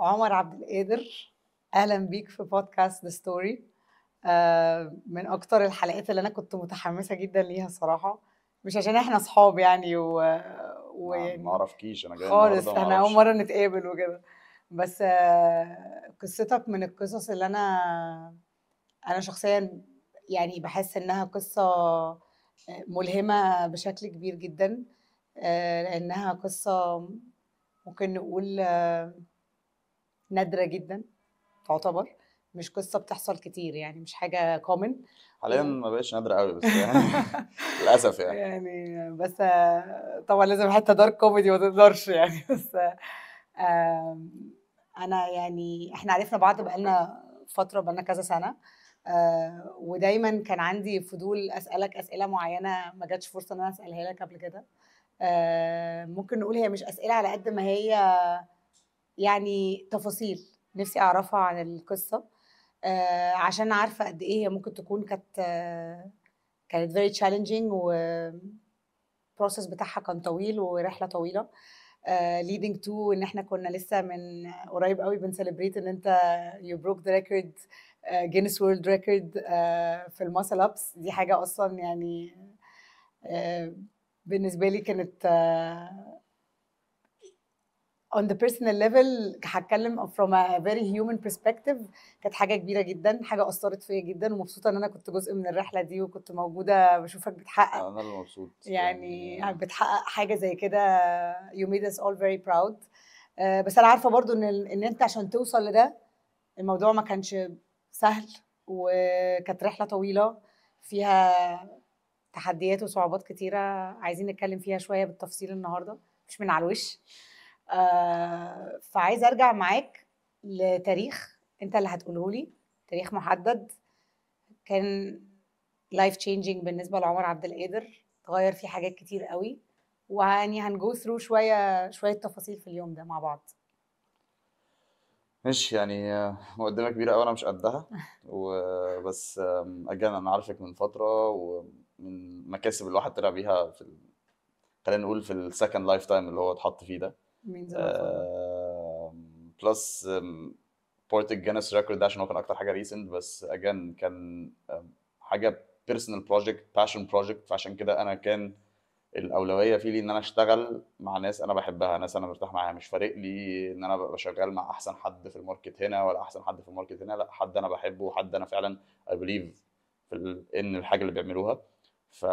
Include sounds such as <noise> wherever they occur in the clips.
عمر عبد القادر اهلا بيك في بودكاست ذا ستوري من اكتر الحلقات اللي انا كنت متحمسه جدا ليها الصراحه مش عشان احنا اصحاب يعني و, و... آه، ما اعرفكيش انا جاي خالص احنا اول مره نتقابل وكده بس آه، قصتك من القصص اللي انا انا شخصيا يعني بحس انها قصه آه، ملهمه بشكل كبير جدا لانها قصه ممكن نقول نادره جدا تعتبر مش قصه بتحصل كتير يعني مش حاجه كومن حاليا ما بقتش نادره قوي بس يعني <laughs> <laughs> للاسف يعني يعني بس آه، طبعا لازم حتى دارك كوميدي ما تقدرش يعني <laughs> بس انا يعني احنا عرفنا بعض بقالنا فتره بقالنا كذا سنه آه ودايما كان عندي فضول اسالك اسئله معينه ما جاتش فرصه ان انا اسالها لك قبل كده آه ممكن نقول هي مش اسئله على قد ما هي يعني تفاصيل نفسي اعرفها عن القصه آه عشان عارفه قد ايه هي ممكن تكون كانت آه كانت فيري تشالنجينج و البروسيس بتاعها كان طويل ورحله طويله ليدنج آه، تو ان احنا كنا لسه من قريب قوي بنسليبريت ان انت يو بروك ذا ريكورد جينيس وورلد ريكورد في الماسل ابس دي حاجه اصلا يعني uh, بالنسبه لي كانت آه، on the personal level هتكلم from a very human perspective كانت حاجه كبيره جدا حاجه اثرت فيا جدا ومبسوطه ان انا كنت جزء من الرحله دي وكنت موجوده بشوفك بتحقق انا اللي مبسوط يعني, يعني بتحقق حاجه زي كده you made us all very proud آه، بس انا عارفه برضو ان ان انت عشان توصل لده الموضوع ما كانش سهل وكانت رحله طويله فيها تحديات وصعوبات كتيره عايزين نتكلم فيها شويه بالتفصيل النهارده مش من على الوش آه، فعايزه ارجع معاك لتاريخ انت اللي هتقوله لي تاريخ محدد كان لايف تشينجينج بالنسبه لعمر عبد القادر اتغير فيه حاجات كتير قوي ويعني هنجو ثرو شويه شويه تفاصيل في اليوم ده مع بعض ماشي يعني مقدمه كبيره قوي انا مش قدها <laughs> وبس اجان انا عارفك من فتره ومن مكاسب الواحد طلع بيها في خلينا نقول في السكند لايف تايم اللي هو اتحط فيه ده بلس بورت الجينيس ريكورد ده عشان هو كان اكتر حاجه ريسنت بس اجان كان حاجه بيرسونال بروجكت باشن بروجكت فعشان كده انا كان الاولويه فيه لي ان انا اشتغل مع ناس انا بحبها ناس انا مرتاح معاها مش فارق لي ان انا ببقى شغال مع احسن حد في الماركت هنا ولا احسن حد في الماركت هنا لا حد انا بحبه وحد انا فعلا اي بليف في ان الحاجه اللي بيعملوها ف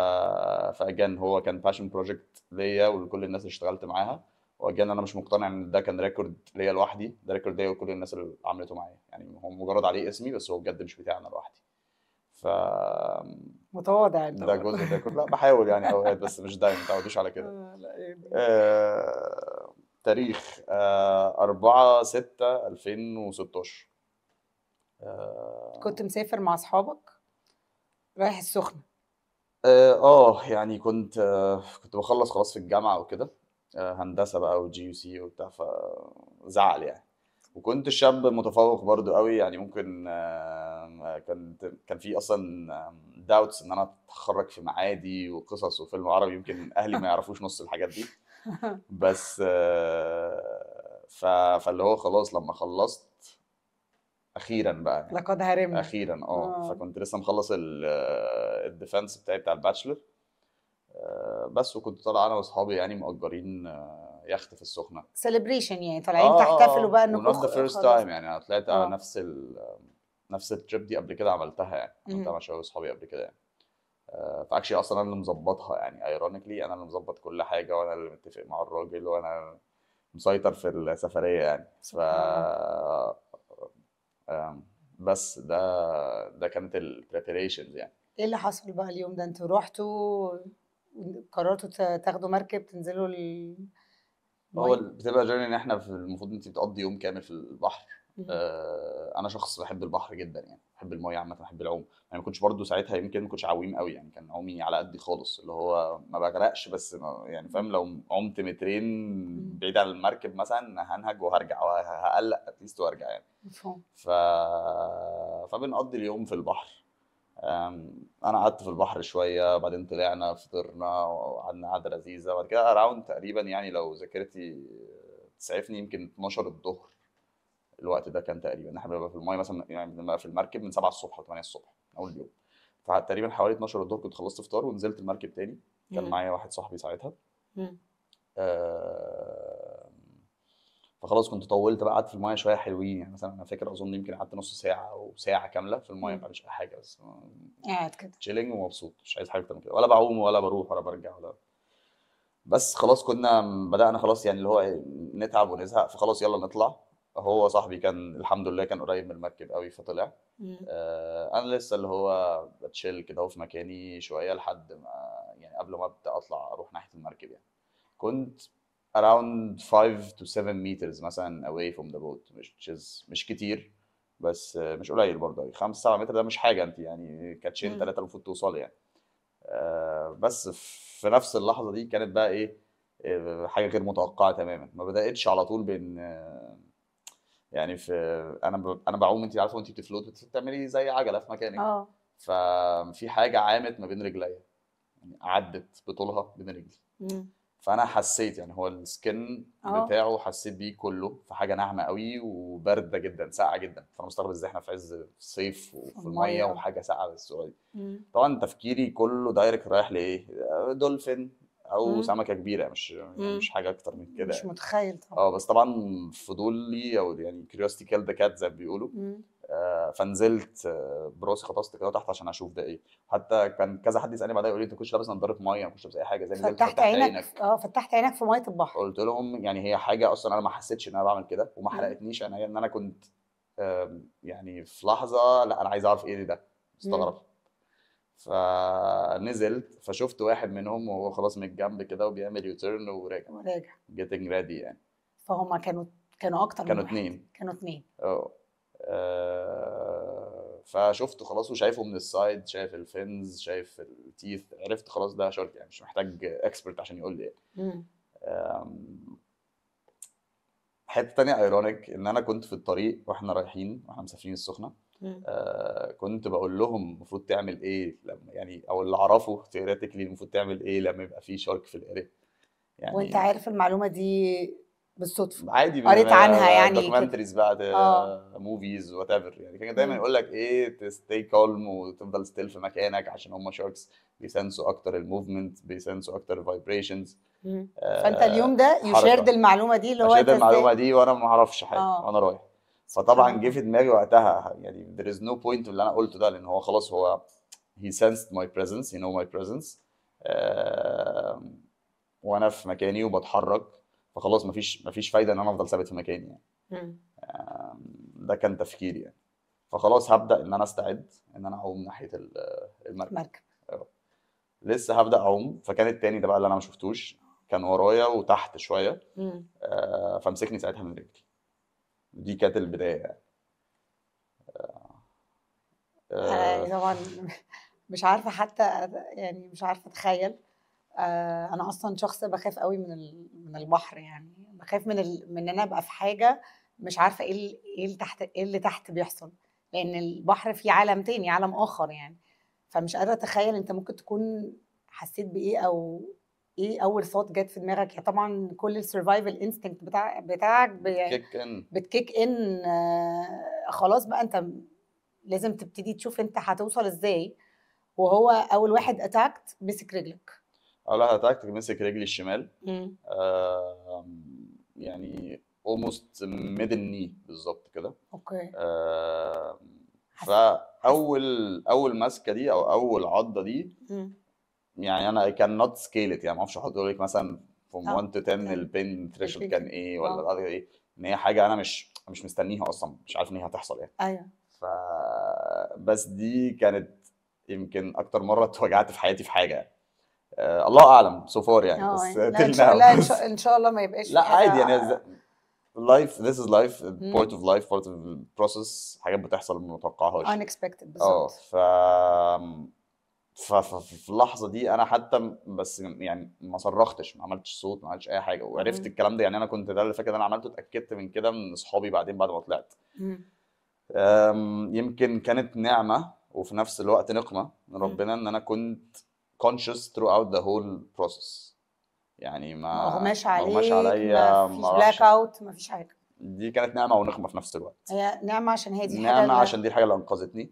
فاجان هو كان باشن بروجكت ليا ولكل الناس اللي اشتغلت معاها واجان انا مش مقتنع ان ده كان ريكورد ليا لوحدي ده ريكورد ليا وكل الناس اللي عملته معايا يعني هو مجرد عليه اسمي بس هو بجد مش بتاعي انا لوحدي ف متواضع ده جزء ده لا بحاول يعني اوقات بس مش دايما ما على كده <laughs> آه،, إيه، إيه. آه تاريخ 4 6 2016 آه كنت مسافر مع اصحابك رايح السخنه اه, آه، يعني كنت آه، كنت بخلص خلاص في الجامعه وكده هندسه بقى وجي يو سي وبتاع فزعل يعني وكنت شاب متفوق برضو قوي يعني ممكن آه، كان كان في اصلا داوتس ان انا اتخرج في معادي وقصص وفيلم عربي يمكن اهلي ما يعرفوش نص الحاجات دي <laughs> بس آه، فاللي هو خلاص لما خلصت اخيرا بقى يعني لقد هرمنا اخيرا اه, آه. فكنت لسه مخلص الديفنس بتاعي بتاع الباتشلر آه، بس وكنت طالع انا واصحابي يعني مأجرين آه، يخت في السخنه سيلبريشن يعني طالعين آه تحتفلوا بقى انكم ذا فيرست تايم يعني انا طلعت على آه. نفس ال نفس التريب دي قبل كده عملتها يعني عملتها مع شباب اصحابي قبل كده يعني فاكشلي اصلا انا اللي مظبطها يعني ايرونيكلي انا اللي مظبط كل حاجه وانا اللي متفق مع الراجل وانا مسيطر في السفريه يعني ف بس ده ده كانت البريبريشنز يعني ايه اللي حصل بقى اليوم ده انتوا رحتوا قررتوا تاخدوا مركب تنزلوا ال هو بتبقى جيرني ان احنا في المفروض انت بتقضي يوم كامل في البحر آه انا شخص بحب البحر جدا يعني بحب المايه عامه بحب العوم يعني ما كنتش برده ساعتها يمكن ما كنتش عويم قوي يعني كان عومي على قدي خالص اللي هو ما بغرقش بس ما يعني فاهم لو عمت مترين بعيد عن المركب مثلا هنهج وهرجع وهقلق اتليست وارجع يعني مفهوم ف... فبنقضي اليوم في البحر انا قعدت في البحر شويه بعدين طلعنا فطرنا وقعدنا قعده لذيذه بعد كده اراوند تقريبا يعني لو ذاكرتي تسعفني يمكن 12 الظهر الوقت ده كان تقريبا احنا بنبقى في المايه مثلا يعني بنبقى في المركب من 7 الصبح ل 8 الصبح اول يوم فتقريبا حوالي 12 الظهر كنت خلصت فطار ونزلت المركب تاني كان معايا واحد صاحبي ساعتها فخلاص كنت طولت بقى قعدت في المايه شويه حلوين يعني مثلا انا فاكر اظن يمكن قعدت نص ساعه او ساعه كامله في المايه ما بعملش اي حاجه بس قاعد كده تشيلنج ومبسوط مش عايز حاجه اكتر من كده ولا بعوم ولا بروح ولا برجع ولا بس خلاص كنا بدانا خلاص يعني اللي هو نتعب ونزهق فخلاص يلا نطلع هو صاحبي كان الحمد لله كان قريب من المركب قوي فطلع آه انا لسه اللي هو بتشيل كده هو في مكاني شويه لحد ما يعني قبل ما ابدا اطلع اروح ناحيه المركب يعني كنت around 5 to 7 meters مثلا away from the boat which is مش كتير بس آه، مش قليل برضه 5 7 متر ده مش حاجه انت يعني كاتشين ثلاثه المفروض توصلي يعني آه، بس في نفس اللحظه دي كانت بقى ايه آه، حاجه غير متوقعه تماما ما بداتش على طول بين يعني في انا انا بعوم انت عارفه وانت بتفلوت بتعملي زي عجله في مكانك اه ففي حاجه عامت ما بين رجليا يعني عدت بطولها بين رجلي فانا حسيت يعني هو السكن آه. بتاعه حسيت بيه كله في حاجه ناعمه قوي وبارده جدا ساقعه جدا فانا مستغرب ازاي احنا في عز الصيف وفي الميه وحاجه ساقعه للسعوديه طبعا تفكيري كله دايركت رايح لايه دولفين او مم. سمكه كبيره مش يعني مم. مش حاجه اكتر من كده مش متخيل طبعا اه بس طبعا فضولي او يعني كيوريوستي كيل ذا كات زي ما بيقولوا آه، فنزلت آه، براسي غطست كده تحت عشان اشوف ده ايه حتى كان كذا حد يسالني بعدها يقول لي انت كنتش لابس نضاره ميه ما كنتش لابس اي حاجه زي فتحت, فتحت عينك اه فتحت عينك في ميه البحر قلت لهم يعني هي حاجه اصلا انا ما حسيتش ان انا بعمل كده وما حرقتنيش انا ان انا كنت يعني في لحظه لا انا عايز اعرف ايه ده استغرب فنزلت فشفت واحد منهم وهو خلاص من الجنب كده وبيعمل يوتيرن وراجع وراجع جيتنج ريدي يعني فهم كانوا كانوا اكتر كانوا من اثنين كانوا اتنين اه آه، فشفته خلاص وشايفه من السايد شايف الفنز شايف التيث عرفت خلاص ده شارك يعني مش محتاج اكسبرت عشان يقول لي يعني حته تانية ايرونيك ان انا كنت في الطريق واحنا رايحين واحنا مسافرين السخنه آه كنت بقول لهم المفروض تعمل ايه لما يعني او اللي اعرفه تيوريتيكلي المفروض تعمل ايه لما يبقى في شارك في الاري يعني وانت عارف المعلومه دي بالصدفه عادي قريت عنها يعني دوكيومنتريز بقى موفيز وات ايفر يعني كان دايما يقول لك ايه تستي كالم وتفضل ستيل في مكانك عشان هم شاركس بيسنسوا اكتر الموفمنت بيسنسوا اكتر الفايبريشنز آه، فانت اليوم ده يشارد المعلومه دي اللي هو يشارد المعلومه دي وانا ما اعرفش حاجه آه. وانا رايح فطبعا جه في دماغي وقتها يعني there is no point اللي انا قلته ده لان هو خلاص هو he sensed my presence he know my presence وانا في مكاني وبتحرك فخلاص مفيش مفيش فايده ان انا افضل ثابت في مكاني يعني ده كان تفكيري يعني فخلاص هبدا ان انا استعد ان انا اعوم ناحيه المركب المركب. لسه هبدا اعوم فكان التاني ده بقى اللي انا ما شفتوش كان ورايا وتحت شويه آه، فمسكني ساعتها من رجلي دي كانت البدايه يعني آه، آه، طبعا مش عارفه حتى يعني مش عارفه اتخيل آه، انا اصلا شخص بخاف قوي من من البحر يعني بخاف من ال... من انا ابقى في حاجه مش عارفه ايه ايه اللي تحت ايه اللي تحت بيحصل لان البحر فيه عالم تاني عالم اخر يعني فمش قادره اتخيل انت ممكن تكون حسيت بايه او ايه اول صوت جت في دماغك يا طبعا كل السرفايفل انستنكت بتاع بتاعك بتكيك ان بتكيك ان آه، خلاص بقى انت لازم تبتدي تشوف انت هتوصل ازاي وهو اول واحد اتاكت مسك رجلك اول اه واحد اتاكتك مسك رجلي الشمال آه يعني اولموست ميدل ني بالظبط كده اوكي فاول اول مسكه دي او اول عضه دي م. يعني انا كان نوت سكيل يعني ما اعرفش احط لك مثلا فروم 1 تو 10 البين ثريشولد كان ايه ولا آه. ايه ان هي حاجه انا مش مش مستنيها اصلا مش عارف ان هي هتحصل يعني ايوه ف بس دي كانت يمكن اكتر مره اتوجعت في حياتي في حاجه آه الله اعلم سو فار يعني آه، بس ان شاء لا <laughs> ان شاء الله ما يبقاش لا عادي يعني لايف ذيس از لايف بارت اوف لايف بارت اوف بروسس حاجات بتحصل ما نتوقعهاش unexpected آه، بالظبط اه ف ففي اللحظه دي انا حتى بس يعني ما صرختش ما عملتش صوت ما عملتش اي حاجه وعرفت مم. الكلام ده يعني انا كنت ده اللي فاكر انا عملته اتاكدت من كده من اصحابي بعدين بعد ما طلعت يمكن كانت نعمه وفي نفس الوقت نقمه من ربنا ان انا كنت conscious throughout the whole process يعني ما اغماش عليك ما اغماش عليا ما بلاك اوت ما فيش حاجه دي كانت نعمه ونقمه في نفس الوقت هي نعمه عشان هي دي نعمه اللي... عشان دي الحاجه اللي انقذتني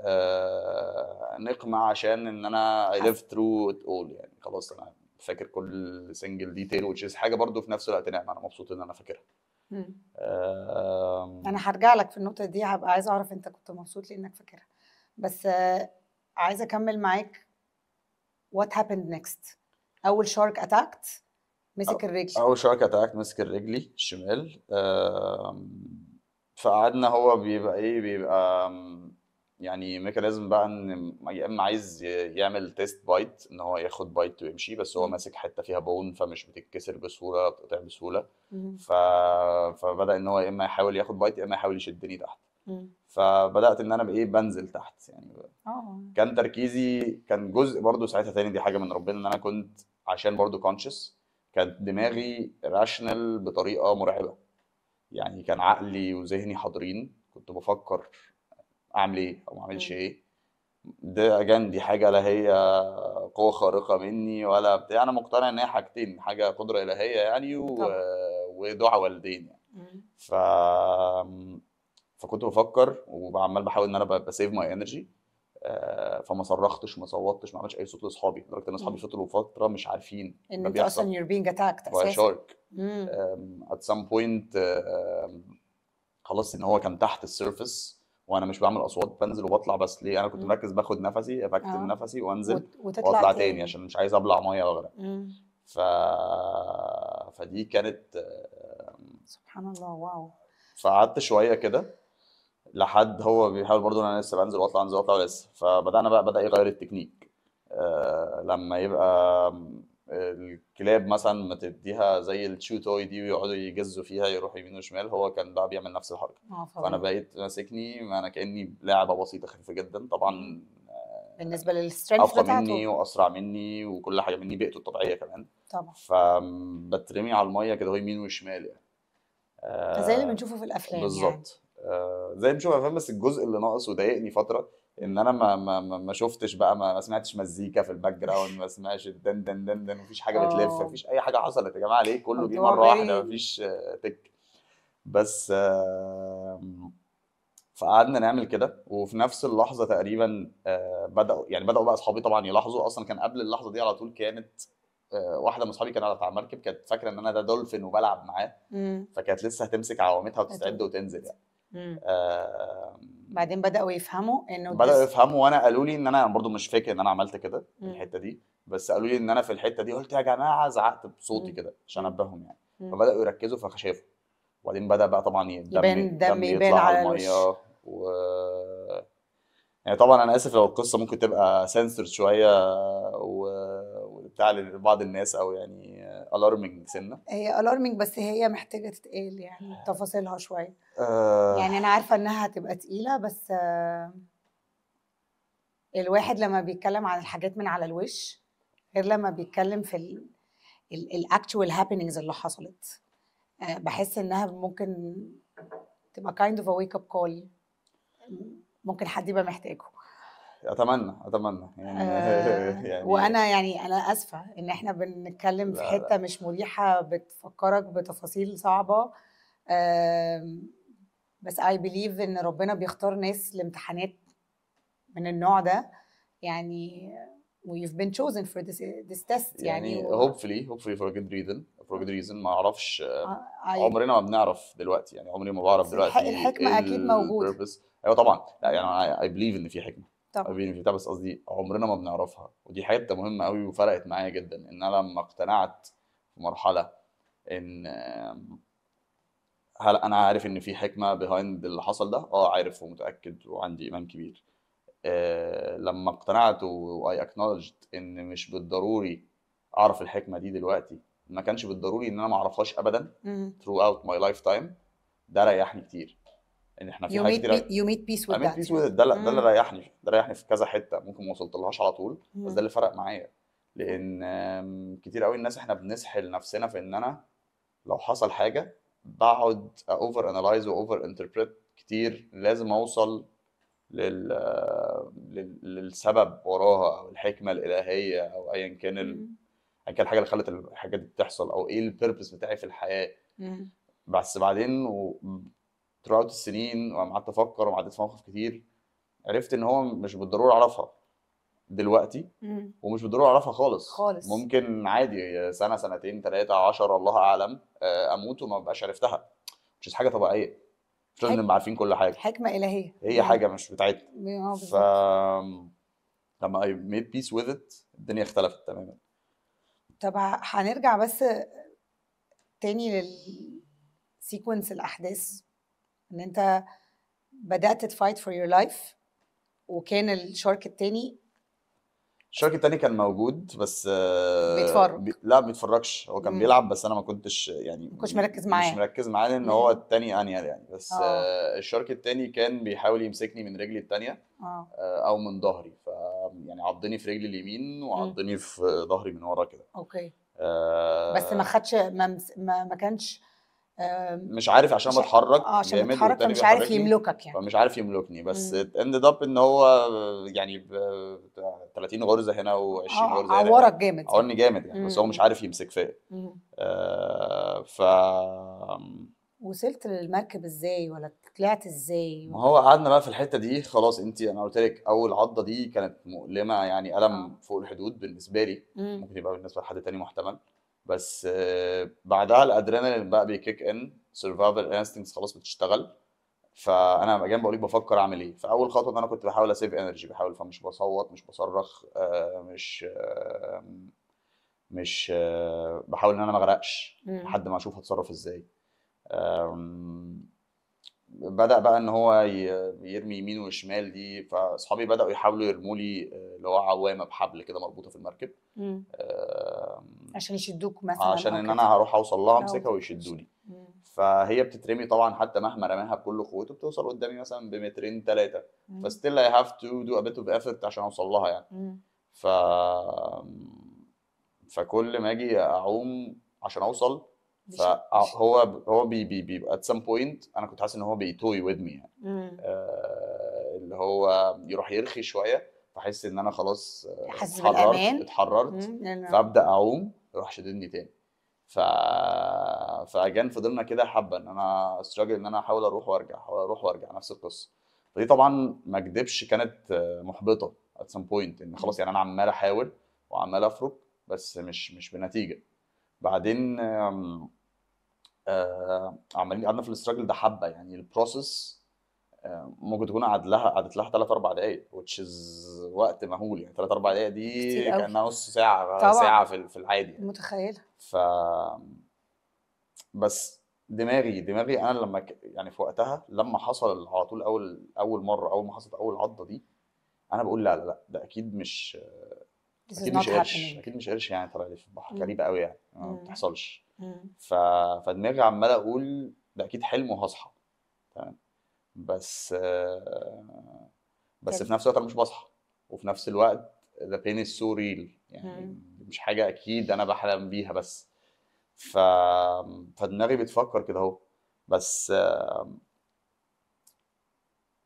آه نقمه عشان ان انا I ليف through it all يعني خلاص انا فاكر كل سنجل ديتيل وتشيز حاجه برضو في نفس الوقت نعمه انا مبسوط ان انا فاكرها آه انا هرجع لك في النقطه دي هبقى عايزه اعرف انت كنت مبسوط لانك فاكرها بس آه عايزه اكمل معاك وات هابند نيكست اول شارك اتاكت مسك الرجل اول شارك اتاكت مسك الرجلي الشمال فقعدنا هو بيبقى ايه بيبقى يعني ميكانيزم بقى ان يا اما عايز يعمل تيست بايت ان هو ياخد بايت ويمشي بس هو ماسك حته فيها بون فمش بتتكسر بسهوله بتقطع بسهوله ف... فبدا ان هو يا اما يحاول ياخد بايت يا اما يحاول يشدني تحت فبدات ان انا ايه بنزل تحت يعني اه كان تركيزي كان جزء برضو ساعتها تاني دي حاجه من ربنا ان انا كنت عشان برضو كونشس كانت دماغي راشنال بطريقه مرعبه يعني كان عقلي وذهني حاضرين كنت بفكر اعمل ايه او ما اعملش ايه ده اجان دي حاجه لا هي قوه خارقه مني ولا بتاع انا مقتنع ان هي حاجتين حاجه قدره الهيه يعني و... ودعاء والدين يعني ف فكنت بفكر وعمال بحاول ان انا بسيف ماي انرجي فما صرختش ما صوتش ما عملتش اي صوت لاصحابي لدرجه ان اصحابي فضلوا فتره مش عارفين ان انت اصلا يور بينج اتاكت اساسا شارك ات سام بوينت خلاص ان هو كان تحت السيرفس وانا مش بعمل اصوات بنزل وبطلع بس ليه انا كنت مركز باخد نفسي بكتب آه. نفسي وانزل واطلع تاني. تاني عشان مش عايز ابلع ميه واغرق ف... فدي كانت سبحان الله واو فقعدت شويه كده لحد هو بيحاول برضه انا لسه بنزل واطلع انزل واطلع لسه فبدانا بقى بدا يغير التكنيك آه، لما يبقى الكلاب مثلا ما تديها زي التشو توي دي ويقعدوا يجزوا فيها يروحوا يمين وشمال هو كان بقى بيعمل نفس الحركه آه، فانا بقيت ماسكني انا كاني لاعبه بسيطه خفيفه جدا طبعا آه، بالنسبه للسترينث بتاعته مني واسرع مني وكل حاجه مني بيئته الطبيعيه كمان طبعا فبترمي على الميه كده يمين وشمال يعني آه زي اللي بنشوفه في الافلام يعني. بالظبط يعني. آه، زي ما بشوف افلام بس الجزء اللي ناقص وضايقني فتره ان انا ما ما ما شفتش بقى ما, ما سمعتش مزيكا في الباك جراوند ما سمعتش دن دن دن دن مفيش حاجه بتلف آه. مفيش اي حاجه حصلت يا جماعه ليه كله جه مره واحده مفيش تك بس فقعدنا نعمل كده وفي نفس اللحظه تقريبا آه، بداوا يعني بداوا بقى اصحابي طبعا يلاحظوا اصلا كان قبل اللحظه دي على طول كانت واحده من اصحابي كانت على المركب كانت فاكره ان انا ده دولفين وبلعب معاه فكانت لسه هتمسك عوامتها وتستعد وتنزل يعني آه بعدين بداوا يفهموا انه بداوا يفهموا وانا قالوا لي ان انا برضو مش فاكر ان انا عملت كده امم. الحته دي بس قالوا لي ان انا في الحته دي قلت يا جماعه زعقت بصوتي كده عشان انبههم يعني مم. فبداوا يركزوا فشافوا وبعدين بدا بقى طبعا يبان دم يطلع على الميه و يعني طبعا انا اسف لو القصه ممكن تبقى سنسور شويه و... بتاع لبعض الناس او يعني الارمنج سنه هي الارمنج بس هي محتاجه تتقال يعني آه. تفاصيلها شويه آه يعني انا عارفه انها هتبقى تقيله بس آه الواحد لما بيتكلم عن الحاجات من على الوش غير لما بيتكلم في الاكتشوال هابينجز اللي حصلت آه بحس انها ممكن تبقى كايند اوف ا ويك اب كول ممكن حد يبقى محتاجه اتمنى اتمنى يعني, آه <laughs> يعني وانا يعني انا اسفه ان احنا بنتكلم في حته لا. مش مريحه بتفكرك بتفاصيل صعبه آه بس اي بليف ان ربنا بيختار ناس لامتحانات من النوع ده يعني we've been chosen for this, this test يعني, يعني هوبفلي hopefully hopefully for a good reason for a good reason ما اعرفش آه، عمرنا ما بنعرف دلوقتي يعني عمري ما بعرف دلوقتي الحكمه اكيد موجوده ايوه طبعا لا يعني اي بليف ان في حكمه طبعا ما بتاع بس قصدي عمرنا ما بنعرفها ودي حته مهمه قوي وفرقت معايا جدا ان انا لما اقتنعت في مرحله ان هل انا عارف ان في حكمه بيهايند اللي حصل ده اه عارف ومتاكد وعندي ايمان كبير أه لما اقتنعت واي اكنولجت ان مش بالضروري اعرف الحكمه دي دلوقتي ما كانش بالضروري ان انا ما اعرفهاش ابدا ثرو اوت ماي لايف تايم ده ريحني كتير ان احنا في حاجات يو ميت بيس وذ ذات بيس وذ ده اللي ريحني ده ريحني في كذا حته ممكن ما وصلتلهاش على طول بس ده اللي فرق معايا لان كتير قوي الناس احنا بنسحل نفسنا في ان انا لو حصل حاجه بقعد اوفر انلايز واوفر انتربريت كتير لازم اوصل لل... للسبب وراها او الحكمه الالهيه او ايا كان ال... ايا كان الحاجه اللي خلت الحاجات دي تحصل او ايه البيربز بتاعي في الحياه بس بعدين و... throughout السنين وقعدت قعدت افكر وقعدت قعدت في مواقف كتير عرفت ان هو مش بالضروره اعرفها دلوقتي ومش بالضروره اعرفها خالص خالص ممكن عادي سنه سنتين ثلاثه 10 الله اعلم آه، اموت وما ابقاش عرفتها مش حاجه طبيعيه مش لازم نبقى عارفين كل حاجه حكمه الهيه هي مم. حاجه مش بتاعتنا آه، ف لما اي ميد بيس وذ ات الدنيا اختلفت تماما طب هنرجع بس تاني للسيكونس الاحداث ان انت بدات تفايت فور يور لايف وكان الشارك التاني الشارك التاني كان موجود بس آه، بيتفرج بي... لا ما بيتفرجش هو كان بيلعب بس انا ما كنتش يعني ما كنتش مركز معاه مش مركز معاه لان هو التاني انيال يعني بس آه. آه الشارك التاني كان بيحاول يمسكني من رجلي التانيه آه, آه، او من ظهري ف يعني عضني في رجلي اليمين وعضني في ظهري من ورا كده اوكي آه بس ما خدش ما, ما, ما كانش مش عارف عشان مش بتحرك اه عشان بتحرك فمش عارف يملكك يعني فمش عارف يملكني بس اند اب ان هو يعني 30 غرزه هنا و20 آه غرزه هنا عورك جامد عورني جامد يعني مم. بس هو مش عارف يمسك فيا آه ف وصلت للمركب ازاي ولا طلعت ازاي ما هو قعدنا بقى في الحته دي خلاص انت انا قلت لك اول عضه دي كانت مؤلمه يعني الم آه. فوق الحدود بالنسبه لي مم. ممكن يبقى بالنسبه لحد تاني محتمل بس آه، بعدها الادرينالين بقى بيكيك ان سرفايفل انستنكس خلاص بتشتغل فانا جنب بقول بفكر اعمل ايه فاول خطوه ان انا كنت بحاول اسيف انرجي بحاول فمش بصوت مش بصرخ آه، مش مش آه، بحاول ان انا ما اغرقش لحد ما اشوف هتصرف ازاي بدا بقى ان هو يرمي يمين وشمال دي فاصحابي بداوا يحاولوا يرموا لي اللي هو عوامه بحبل كده مربوطه في المركب عشان يشدوك آه، مثلا عشان ان انا هروح اوصل لها امسكها ويشدوني فهي بتترمي طبعا حتى مهما رماها بكل قوته بتوصل قدامي مثلا بمترين ثلاثه فستيل اي هاف تو دو ا بيت اوف افورت عشان اوصل لها يعني ف فكل ما اجي اعوم عشان اوصل فهو آه، هو بي بي بيبقى ات سام بوينت انا كنت حاسس ان هو بيتوي وذ مي يعني آه اللي هو يروح يرخي شويه فاحس ان انا خلاص آه، حاسس بالامان اتحررت فابدا اعوم اروح شددني تاني ف فاجان فضلنا كده حبه ان انا استراجل ان انا احاول اروح وارجع احاول اروح وارجع نفس القصه فدي طبعا ما اكدبش كانت آه، محبطه ات سم بوينت ان خلاص يعني انا عمال احاول وعمال افرك بس مش مش بنتيجه بعدين آه، عمالين قعدنا في الاستراجل ده حبه يعني البروسيس آه، ممكن تكون قعد لها قعدت لها ثلاث اربع دقائق وتش وقت مهول يعني ثلاث اربع دقائق دي كانها نص ساعه طبعا. ساعه في, في العادي يعني. متخيله ف بس دماغي دماغي انا لما ك... يعني في وقتها لما حصل على طول اول اول مره اول ما حصلت اول عضه دي انا بقول لا لا لا ده اكيد مش اكيد مش قرش اكيد مش قرش يعني طلع لي في البحر غريبه قوي يعني ما بتحصلش ف... فدماغي عماله اقول ده اكيد حلم وهصحى تمام بس بس في نفس الوقت انا مش بصحى وفي نفس الوقت ذا بين از سو ريل يعني مش حاجه اكيد انا بحلم بيها بس ف فدماغي بتفكر كده اهو بس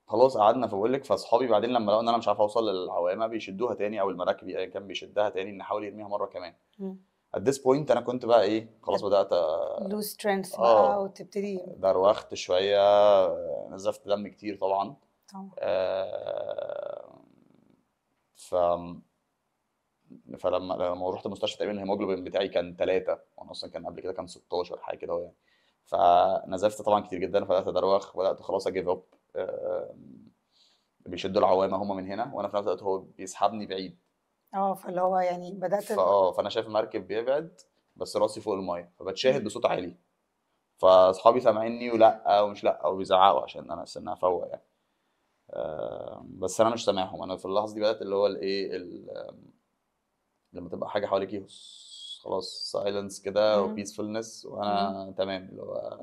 خلاص قعدنا فبقول لك فاصحابي بعدين لما لقوا ان انا مش عارف اوصل للعوامه بيشدوها تاني او المراكب ايا كان بيشدها تاني ان حاول يرميها مره كمان ات ذس بوينت انا كنت بقى ايه خلاص بدات لوز سترينث آه. بقى وتبتدي دروخت شويه نزفت دم كتير طبعا طبعا آه، ف فلما لما رحت المستشفى تقريبا الهيموجلوبين بتاعي كان ثلاثة وانا اصلا كان قبل كده كان 16 حاجه كده يعني فنزفت طبعا كتير جدا فبدات ادروخ بدات خلاص اجيف اب بيشدوا العوامه هم من هنا وانا في نفس الوقت هو بيسحبني بعيد اه فاللي هو يعني بدات اه فانا شايف المركب بيبعد بس راسي فوق الميه فبتشاهد بصوت عالي فاصحابي سامعيني ولا ومش لا وبيزعقوا عشان انا استنى افوق يعني آه، بس انا مش سامعهم انا في اللحظه دي بدات اللي هو الايه لما تبقى حاجه حواليكي خلاص سايلنس كده وبيسفولنس وانا مم. تمام اللي هو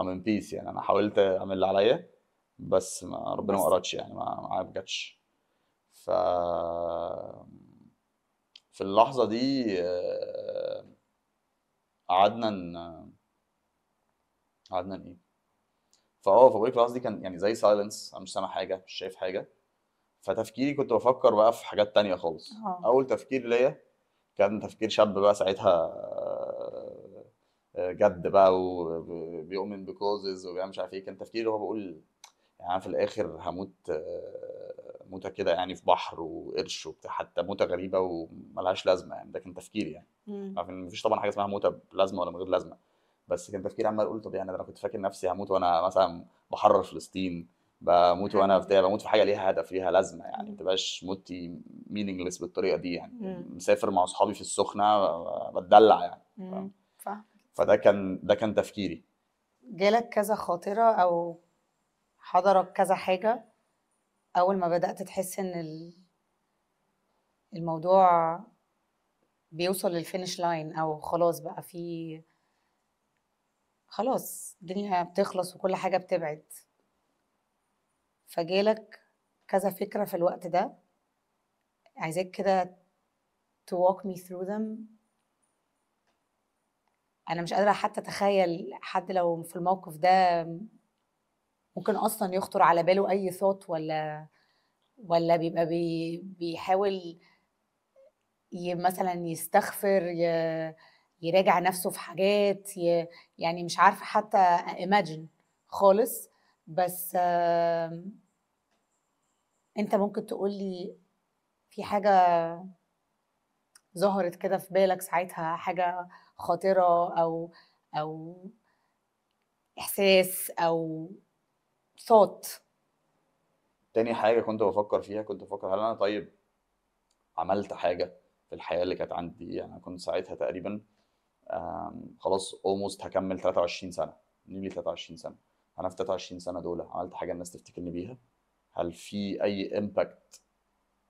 ام ان بيس يعني انا حاولت اعمل اللي عليا بس ما ربنا ما قراتش يعني ما ما جاتش ف في اللحظة دي آه، قعدنا ن... قعدنا ن... ايه فاه في كلاس دي كان يعني زي سايلنس انا مش سامع حاجة مش شايف حاجة فتفكيري كنت بفكر بقى في حاجات تانية خالص أوه. أول تفكير ليا كان تفكير شاب بقى ساعتها آه، جد بقى وبيؤمن بكوزز وبيعمل مش عارف ايه كان تفكيري هو بقول يعني في الاخر هموت آه، موتة كده يعني في بحر وقرش وبتاع حتى موتة غريبة وملهاش لازمة يعني ده كان تفكيري يعني ما فيش طبعا حاجة اسمها موتة بلازمة ولا من غير لازمة بس كان تفكيري عمال اقول طب يعني انا كنت فاكر نفسي هموت وانا مثلا بحرر فلسطين بموت وانا بتاع بموت في حاجه ليها هدف ليها لازمه يعني ما تبقاش موتي مينينجلس بالطريقه دي يعني مم. مسافر مع اصحابي في السخنه بتدلع يعني فاهم فده كان ده كان تفكيري جالك كذا خاطره او حضرك كذا حاجه اول ما بدات تحس ان الموضوع بيوصل للفينش لاين او خلاص بقى في خلاص الدنيا بتخلص وكل حاجه بتبعد فجالك كذا فكره في الوقت ده عايزاك كده to walk me through them انا مش قادره حتى اتخيل حد لو في الموقف ده ممكن اصلا يخطر على باله اي صوت ولا ولا بيبقى بي بيحاول مثلا يستغفر يراجع نفسه في حاجات يعني مش عارفه حتى ايماجن خالص بس انت ممكن تقول لي في حاجه ظهرت كده في بالك ساعتها حاجه خاطره او او احساس او صوت تاني حاجة كنت بفكر فيها كنت بفكر هل أنا طيب عملت حاجة في الحياة اللي كانت عندي أنا يعني كنت ساعتها تقريبا خلاص أولموست هكمل 23 سنة نيلي 23 سنة أنا في 23 سنة دول عملت حاجة الناس تفتكرني بيها هل في أي إمباكت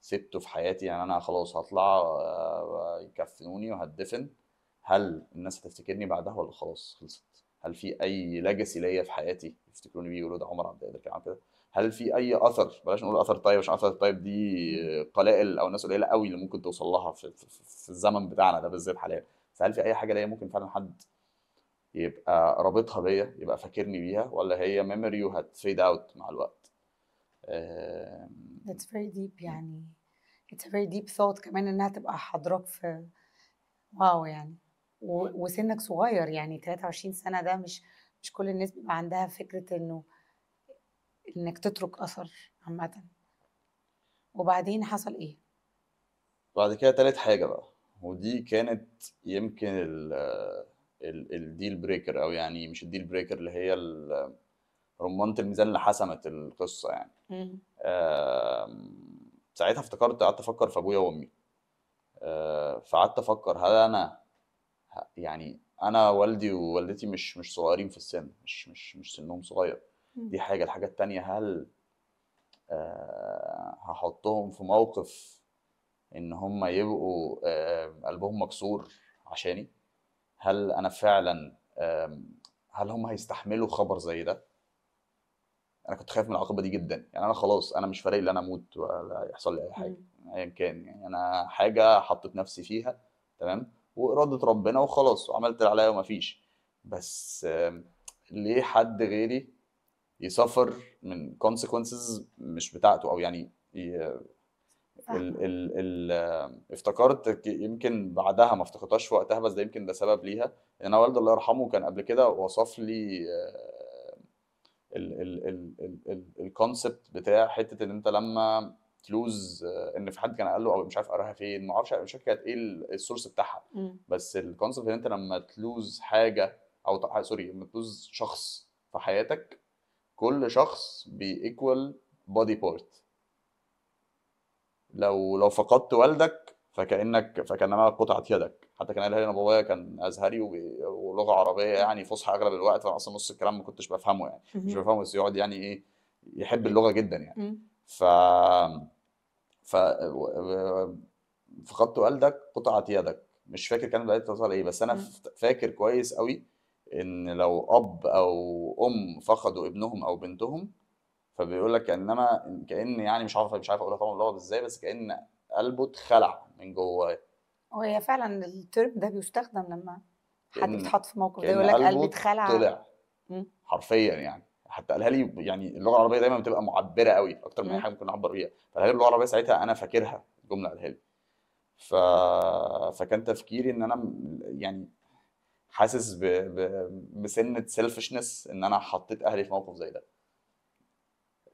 سبته في حياتي يعني أنا خلاص هطلع آه، يكفنوني وهتدفن هل الناس هتفتكرني بعدها ولا خلاص خلصت هل في اي ليجاسي ليا في حياتي يفتكروني بيه يقولوا ده عمر عبد القادر كان عامل كده هل في اي اثر بلاش نقول اثر طيب عشان اثر طيب دي قلائل او ناس قليله قوي اللي ممكن توصل لها في, في, في الزمن بتاعنا ده بالذات حاليا فهل في اي حاجه ليا ممكن فعلا حد يبقى رابطها بيا يبقى فاكرني بيها ولا هي ميموري وهتفيد اوت مع الوقت اتس very deep يعني it's فيري very deep thought كمان انها تبقى حاضراك في واو يعني وسنك صغير يعني 23 سنه ده مش مش كل الناس بيبقى عندها فكره انه انك تترك اثر عامه وبعدين حصل ايه بعد كده تالت حاجه بقى ودي كانت يمكن ال الديل بريكر او يعني مش الديل بريكر اللي هي رمانه الميزان اللي حسمت القصه يعني ساعتها افتكرت قعدت افكر في ابويا وامي آه، فقعدت افكر هل انا يعني انا والدي ووالدتي مش مش صغيرين في السن مش مش مش سنهم صغير دي حاجه الحاجه الثانيه هل أه هحطهم في موقف ان هم يبقوا أه قلبهم مكسور عشاني هل انا فعلا أه هل هم هيستحملوا خبر زي ده انا كنت خايف من العقبه دي جدا يعني انا خلاص انا مش فارق لي انا اموت ولا يحصل لي اي حاجه ايا كان يعني انا حاجه حطيت نفسي فيها تمام واراده ربنا وخلاص وعملت اللي عليا ومفيش بس ليه حد غيري يسافر من consequences مش بتاعته او يعني ال ال ال افتكرت يمكن بعدها ما افتكرتهاش وقتها بس ده يمكن ده سبب ليها انا والدي الله يرحمه كان قبل كده وصف لي الكونسبت بتاع حته ان انت لما كلوز آه، ان في حد كان قال له او مش عارف قراها فين ما اعرفش مش عارف كانت ايه السورس إيه بتاعها م. بس الكونسبت ان انت لما تلوز حاجه او سوري آه، لما تلوز شخص في حياتك كل شخص بيكوال بودي بارت لو لو فقدت والدك فكانك فكانما قطعت يدك حتى كان قالها لي انا بابايا كان ازهري ولغه عربيه يعني فصحى اغلب الوقت فانا اصلا نص الكلام ما كنتش بفهمه يعني مش بفهمه بس يقعد يعني ايه يحب اللغه جدا يعني ف ف فقدت والدك قطعت يدك مش فاكر كان بقيت تصل ايه بس انا فاكر كويس قوي ان لو اب او ام فقدوا ابنهم او بنتهم فبيقول لك كانما كان يعني مش عارف مش عارف اقولها طبعا اللغه ازاي بس كان قلبه اتخلع من جواه وهي فعلا الترم ده بيستخدم لما حد بيتحط في موقف ده يقول لك قلبي اتخلع طلع حرفيا يعني حتى قالها لي يعني اللغه العربيه دايما بتبقى معبره قوي اكتر من اي حاجه ممكن اعبر بيها فقالها لي اللغه العربيه ساعتها انا فاكرها الجمله قالها لي ف... فكان تفكيري ان انا يعني حاسس ب... ب... بسنه سيلفشنس ان انا حطيت اهلي في موقف زي ده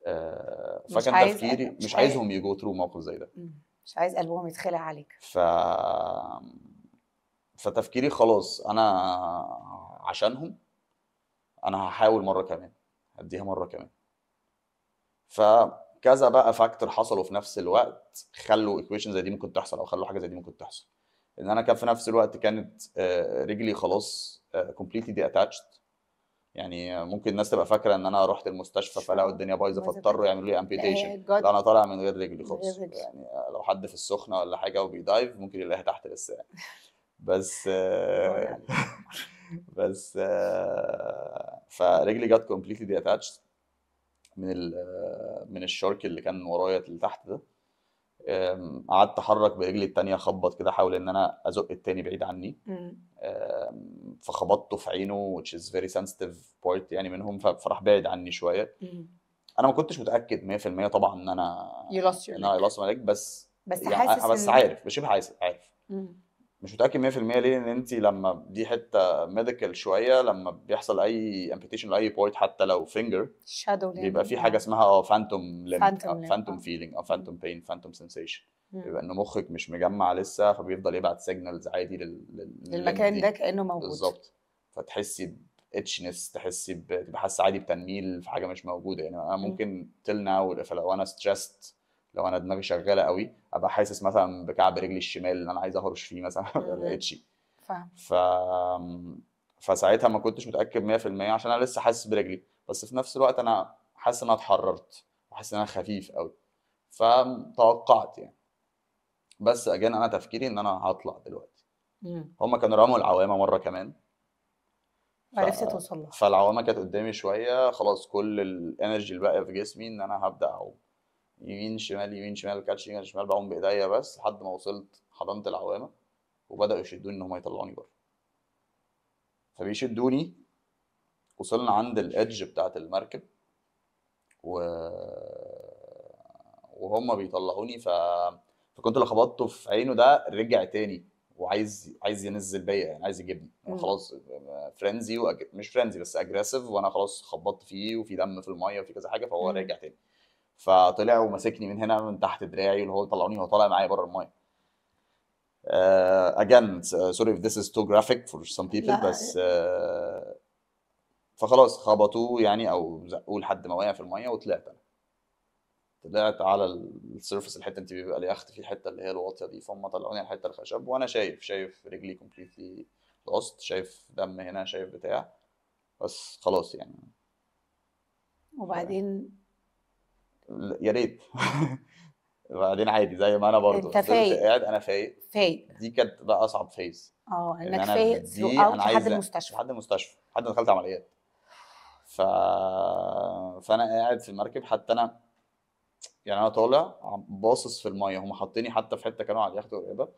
آه، فكان مش تفكيري عايز... مش عايزهم يجو ثرو موقف زي ده مش عايز قلبهم يتخلع عليك ف فتفكيري خلاص انا عشانهم انا هحاول مره كمان اديها مره كمان فكذا بقى فاكتور حصلوا في نفس الوقت خلوا ايكويشن زي دي ممكن تحصل او خلوا حاجه زي دي ممكن تحصل ان انا كان في نفس الوقت كانت آه، رجلي خلاص كومبليتلي دي اتاتشد يعني ممكن الناس تبقى فاكره ان انا رحت المستشفى فلاقوا الدنيا بايظه فاضطروا يعملوا لي امبيتيشن ده انا طالع من غير رجلي خالص يعني لو حد في السخنه ولا حاجه وبيدايف ممكن يلاقيها تحت لسه بس آه، <laughs> بس آه، فرجلي جت كومبليتلي دي اتاتش من آه، من الشرك اللي كان ورايا اللي تحت ده قعدت احرك برجلي التانية اخبط كده احاول ان انا ازق التاني بعيد عني فخبطته في عينه which is very sensitive part يعني منهم فراح بعد عني شويه انا ما كنتش متاكد 100% طبعا ان انا ان انا lost بس بس يعني حاسس بس عارف شبه عارف عارف مش متاكد 100% ليه لان انت لما دي حته ميديكال شويه لما بيحصل اي امبيتيشن لاي بوينت حتى لو فينجر شادو بيبقى في آه. حاجه اسمها اه فانتوم فانتوم فيلينج او فانتوم بين فانتوم سنسيشن بيبقى ان مخك مش مجمع لسه فبيفضل يبعت سيجنالز عادي للمكان ده كانه موجود بالظبط فتحسي اتشنس تحسي بتبقى حاسه عادي بتنميل في حاجه مش موجوده يعني انا ممكن تل ناو لو انا ستريسد لو انا دماغي شغاله قوي ابقى حاسس مثلا بكعب رجلي الشمال اللي انا عايز اهرش فيه مثلا <laughs> ما لقيتش فاهم ف فساعتها ما كنتش متاكد 100% عشان انا لسه حاسس برجلي بس في نفس الوقت انا حاسس ان انا اتحررت وحاسس ان انا خفيف قوي فتوقعت يعني بس اجان انا تفكيري ان انا هطلع دلوقتي هم كانوا رموا العوامه مره كمان عرفت توصل لها فالعوامه كانت قدامي شويه خلاص كل الانرجي اللي بقى في جسمي ان انا هبدا اعوم يمين شمال يمين شمال كاتش يمين شمال بعوم بايديا بس لحد ما وصلت حضنت العوامه وبداوا يشدوني ان هم يطلعوني بره فبيشدوني وصلنا عند الادج بتاعت المركب و وهم بيطلعوني ف... فكنت لو خبطته في عينه ده رجع تاني وعايز عايز ينزل بيا يعني عايز يجيبني انا خلاص فرنزي وأج... مش فرنزي بس اجريسيف وانا خلاص خبطت فيه وفي دم في الميه وفي كذا حاجه فهو راجع تاني فطلع ومسكني من هنا من تحت دراعي اللي هو طلعوني هو طالع معايا بره المايه uh, again uh, sorry if this is too graphic for some people لا. بس uh, فخلاص خبطوه يعني او زقوه لحد ما وقع في الميه وطلعت انا طلعت على السيرفس الحته انت بيبقى اليخت في الحته اللي هي الواطيه دي فهم طلعوني على الحته الخشب وانا شايف شايف رجلي كومبليتلي لوست شايف دم هنا شايف بتاع بس خلاص يعني وبعدين يا ريت <laughs> بعدين عادي زي ما انا برضه انت فايق قاعد انا فايق فايق دي كانت بقى اصعب فيز اه انك إن فايق ثرو لحد المستشفى لحد المستشفى لحد ما دخلت عمليات ف... فانا قاعد في المركب حتى انا يعني انا طالع باصص في الميه هم حاطيني حتى في حته كانوا على اليخت قريبه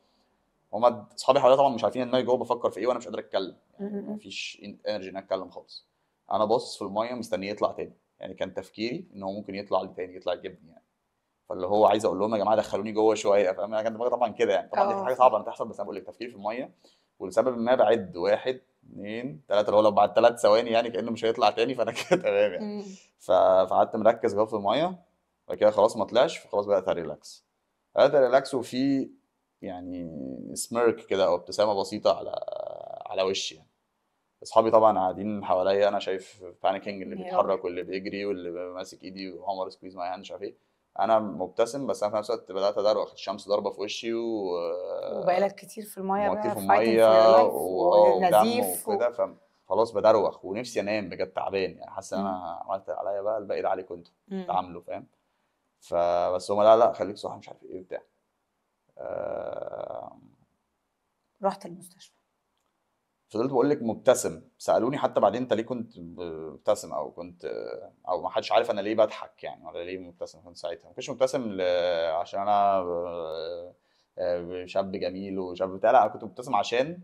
هم اصحابي حواليا طبعا مش عارفين ان انا جوه بفكر في ايه وانا مش قادر اتكلم يعني مفيش انرجي ان اتكلم خالص انا باصص في الميه مستني يطلع تاني يعني كان تفكيري ان هو ممكن يطلع لي تاني يطلع يجيبني يعني فاللي هو عايز اقول لهم يا جماعه دخلوني جوه شويه فاهم انا يعني كان دماغي طبعا كده يعني طبعا دي اه. حاجه صعبه انها تحصل بس انا بقول لك تفكيري في الميه ولسبب ما بعد واحد اثنين ثلاثه اللي هو لو بعد ثلاث ثواني يعني كانه مش هيطلع تاني فانا <laughs> كده تمام يعني فقعدت مركز جوه في الميه بعد كده خلاص ما طلعش فخلاص بدات اريلاكس بدات اريلاكس وفي يعني سميرك كده او ابتسامه بسيطه على على وشي يعني اصحابي طبعا قاعدين حواليا انا شايف بانيكينج اللي بيتحرك واللي بيجري واللي ماسك ايدي وعمر سكويز ماي هاند مش عارف ايه انا مبتسم بس انا في نفس الوقت بدات ادروخ الشمس ضاربه في وشي و وبقالك كتير في الميه كتير في الميه ونزيف وكده و... خلاص بدروخ ونفسي انام بجد تعبان يعني حاسس ان انا عملت عليا بقى الباقي ده عليكم انتوا تعاملوا فاهم فبس هم لا لا خليك صاحي مش عارف ايه وبتاع آه... رحت المستشفى فضلت بقول لك مبتسم سالوني حتى بعدين انت ليه كنت مبتسم او كنت او ما حدش عارف انا ليه بضحك يعني ولا ليه مبتسم كنت ساعتها ما كنتش مبتسم ل... عشان انا شاب جميل وشاب بتاع لا انا كنت مبتسم عشان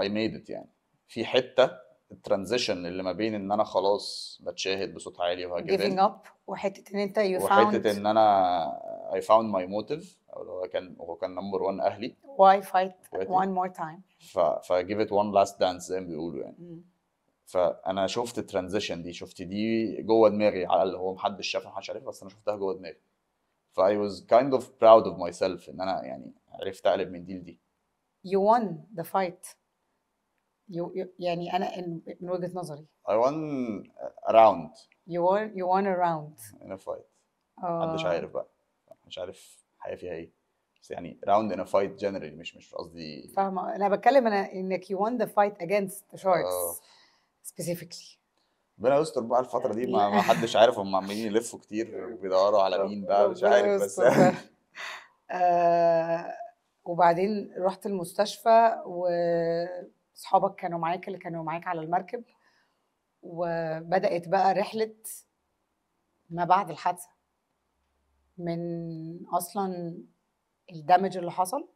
اي ميد ات يعني في حته الترانزيشن اللي ما بين ان انا خلاص بتشاهد بصوت عالي وهجيب اب وحته ان انت يو وحته ان انا اي فاوند ماي موتيف هو كان هو كان نمبر 1 اهلي واي فايت وان مور تايم فجيف ات وان لاست دانس زي ما بيقولوا يعني م. فانا شفت الترانزيشن دي شفت دي جوه دماغي على الاقل هو محدش شافها محدش عارفها بس انا شفتها جوه دماغي فاي واز كايند اوف براود اوف ماي سيلف ان انا يعني عرفت اقلب من دي لدي يو won ذا فايت يعني انا من وجهه نظري I won a يو you won you won a in a fight آه. محدش عارف بقى مش عارف الحياه فيها ايه بس يعني راوند ان فايت جنرالي مش مش قصدي فاهمه انا بتكلم انا انك يو وان ذا فايت اجينست شاركس سبيسيفيكلي ربنا يستر بقى الفتره دي يعني ما حدش عارف هم عمالين يلفوا كتير وبيدوروا على مين بقى مش عارف بس <laughs> آه، وبعدين رحت المستشفى واصحابك كانوا معاك اللي كانوا معاك على المركب وبدات بقى رحله ما بعد الحادثه من اصلا الدمج اللي حصل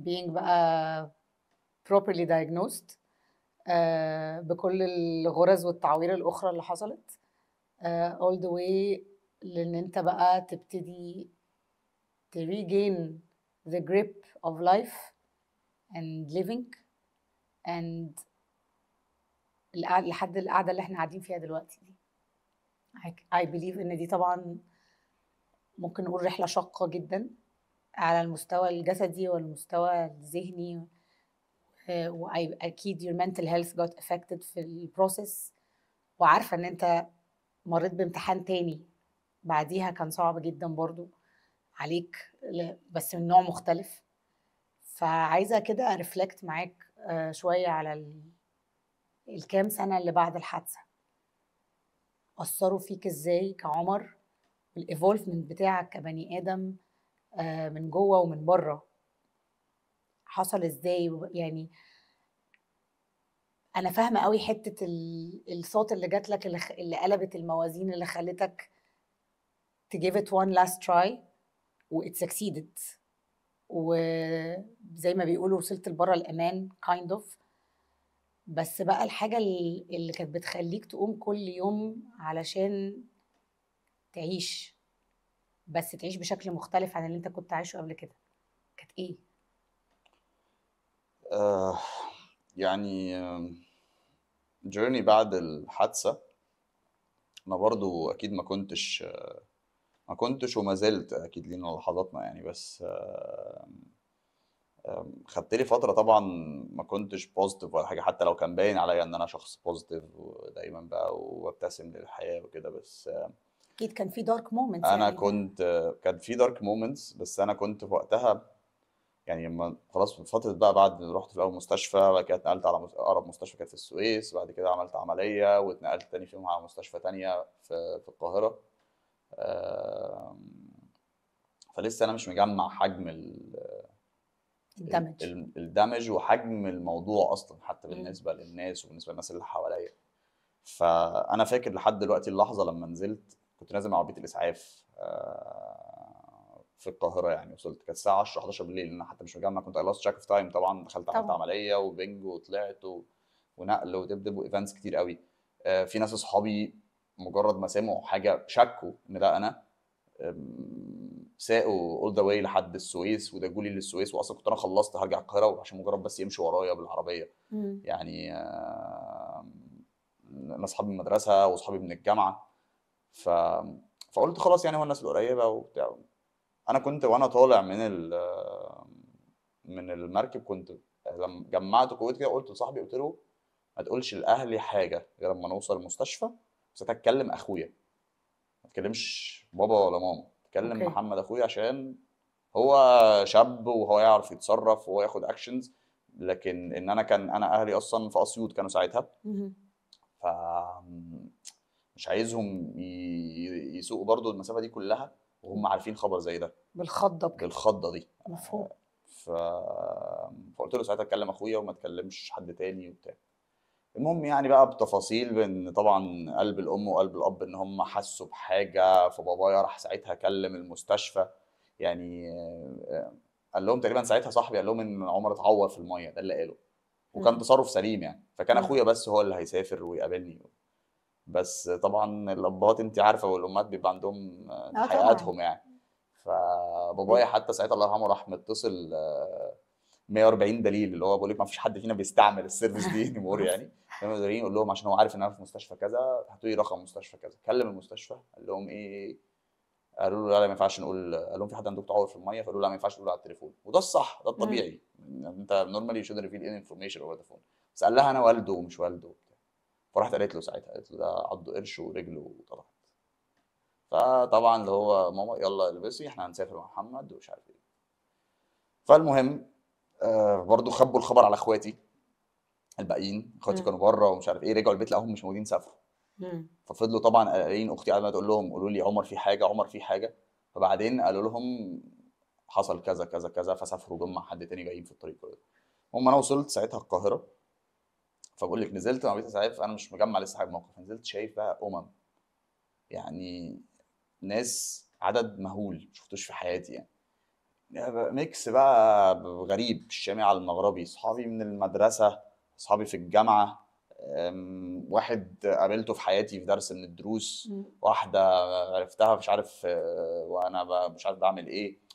being بقى properly diagnosed آه، بكل الغرز والتعوير الاخرى اللي حصلت آه، all the way لان انت بقى تبتدي to regain the grip of life and living and لحد القعده اللي احنا قاعدين فيها دلوقتي دي I believe ان دي طبعا ممكن نقول رحلة شاقة جدا على المستوى الجسدي والمستوى الذهني آه، واكيد your mental health got affected في البروسيس وعارفة ان انت مريت بامتحان تاني بعديها كان صعب جدا برضو عليك بس من نوع مختلف فعايزة كده ريفلكت معاك آه، شوية على الكام سنة اللي بعد الحادثة أثروا فيك إزاي كعمر الايفولفمنت بتاعك كبني ادم آه، من جوه ومن بره حصل ازاي يعني انا فاهمه قوي حته الصوت اللي جات لك اللي قلبت الموازين اللي خلتك to give it one last try وات سكسيدت وزي ما بيقولوا وصلت لبره الامان kind of بس بقى الحاجه اللي كانت بتخليك تقوم كل يوم علشان تعيش بس تعيش بشكل مختلف عن اللي انت كنت عايشه قبل كده كانت ايه آه يعني جيرني بعد الحادثه انا برضو اكيد ما كنتش ما كنتش وما زلت اكيد لينا لحظاتنا يعني بس آه، خدت لي فتره طبعا ما كنتش بوزيتيف ولا حاجه حتى لو كان باين عليا ان انا شخص بوزيتيف ودايما بقى وابتسم للحياه وكده بس آه، اكيد كان في دارك مومنتس انا يعني. كنت كان في دارك مومنتس بس انا كنت في وقتها يعني لما خلاص فتره بقى بعد رحت في اول مستشفى بعد كده اتنقلت على اقرب مستشفى كانت في السويس بعد كده عملت عمليه واتنقلت تاني في يوم على مستشفى تانية في, في القاهره فلسه انا مش مجمع حجم الدمج الدمج وحجم الموضوع اصلا حتى بالنسبه للناس وبالنسبه للناس اللي حواليا فانا فاكر لحد دلوقتي اللحظه لما نزلت كنت نازل مع عربيه الاسعاف آه، في القاهره يعني وصلت كانت الساعه 10 11 بالليل انا حتى مش مجمع كنت اي لاست تراك اوف تايم طبعا دخلت عملت عمليه وبنج وطلعت و... ونقل ودبدب وايفنتس كتير قوي آه، في ناس اصحابي مجرد ما سمعوا حاجه شكوا ان ده انا ساقوا اول ذا واي لحد السويس ودجوا لي للسويس واصلا كنت انا خلصت هرجع القاهره عشان مجرد بس يمشوا ورايا بالعربيه مم. يعني انا اصحابي من المدرسه واصحابي من الجامعه ف فقلت خلاص يعني هو الناس القريبه وبتاع انا كنت وانا طالع من ال من المركب كنت لما جمعت قوتي كده قلت لصاحبي قلت له ما تقولش لاهلي حاجه غير لما نوصل المستشفى بس هتكلم اخويا ما تكلمش بابا ولا ماما تكلم أوكي. محمد اخويا عشان هو شاب وهو يعرف يتصرف وهو ياخد اكشنز لكن ان انا كان انا اهلي اصلا في اسيوط كانوا ساعتها ف مش عايزهم يسوقوا برضو المسافه دي كلها وهم عارفين خبر زي ده بالخضه بكده بالخضه دي مفهوم ف... فقلت له ساعتها اتكلم اخويا وما اتكلمش حد تاني وبتاع المهم يعني بقى بتفاصيل بان طبعا قلب الام وقلب الاب ان هم حسوا بحاجه فبابايا راح ساعتها كلم المستشفى يعني آه، قال لهم تقريبا ساعتها صاحبي قال لهم ان عمر اتعور في الميه ده اللي قاله وكان تصرف سليم يعني فكان اخويا بس هو اللي هيسافر ويقابلني بس طبعا الابهات انت عارفه والامهات بيبقى عندهم آه، حياتهم يعني فبابايا حتى ساعتها الله يرحمه راح متصل 140 آه، دليل اللي هو بقول لك ما فيش حد فينا بيستعمل السيرفيس دي انيمور يعني كانوا <laughs> دايرين يقول لهم عشان هو عارف ان انا في مستشفى كذا هاتوا لي رقم مستشفى كذا كلم المستشفى قال لهم ايه قالوا له لا, ما ينفعش نقول قال لهم في حد عنده تعور في الميه فقالوا له لا ما ينفعش نقول على التليفون وده الصح ده الطبيعي انت نورمالي شو ريفيل انفورميشن اوفر ذا فون بس قال لها انا والده ومش والده فرحت قالت له ساعتها قالت له ده عضه قرش ورجله طلعت فطبعا اللي هو ماما يلا البسي احنا هنسافر مع محمد ومش عارف ايه فالمهم آه برضو خبوا الخبر على اخواتي الباقيين اخواتي كانوا بره ومش عارف ايه رجعوا البيت لقاهم مش موجودين سافروا ففضلوا طبعا قلقانين اختي قاعده تقول لهم قولوا لي عمر في حاجه عمر في حاجه فبعدين قالوا لهم حصل كذا كذا كذا فسافروا جم مع حد تاني جايين في الطريق كله المهم انا وصلت ساعتها القاهره فبقول لك نزلت انا بقيت اسعاف انا مش مجمع لسه حاجه موقف نزلت شايف بقى امم يعني ناس عدد مهول شفتوش في حياتي يعني ميكس بقى غريب الشامي على المغربي صحابي من المدرسة صحابي في الجامعة واحد قابلته في حياتي في درس من الدروس واحدة عرفتها مش عارف آه، وانا مش عارف بعمل ايه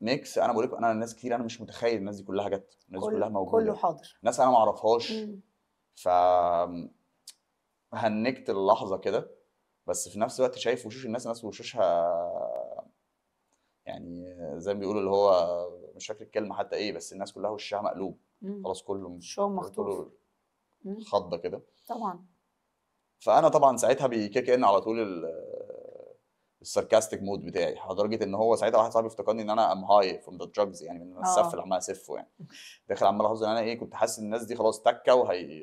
ميكس انا بقول لكم انا ناس كتير انا مش متخيل الناس دي كلها جت الناس كل... كلها موجوده كله حاضر ناس انا ما اعرفهاش ف هنكت اللحظه كده بس في نفس الوقت شايف وشوش الناس ناس وشوشها يعني زي ما بيقولوا اللي هو مش فاكر الكلمه حتى ايه بس الناس كلها وشها مقلوب خلاص كله شو مخطوف خضه كده طبعا فانا طبعا ساعتها بيكيك ان على طول الساركاستيك مود بتاعي لدرجه ان هو ساعتها واحد صاحبي افتكرني ان انا ام هاي فروم ذا دراجز يعني من آه. السف اللي عمال اسفه يعني <laughs> داخل عمال احس ان انا ايه كنت حاسس ان الناس دي خلاص تكه وهي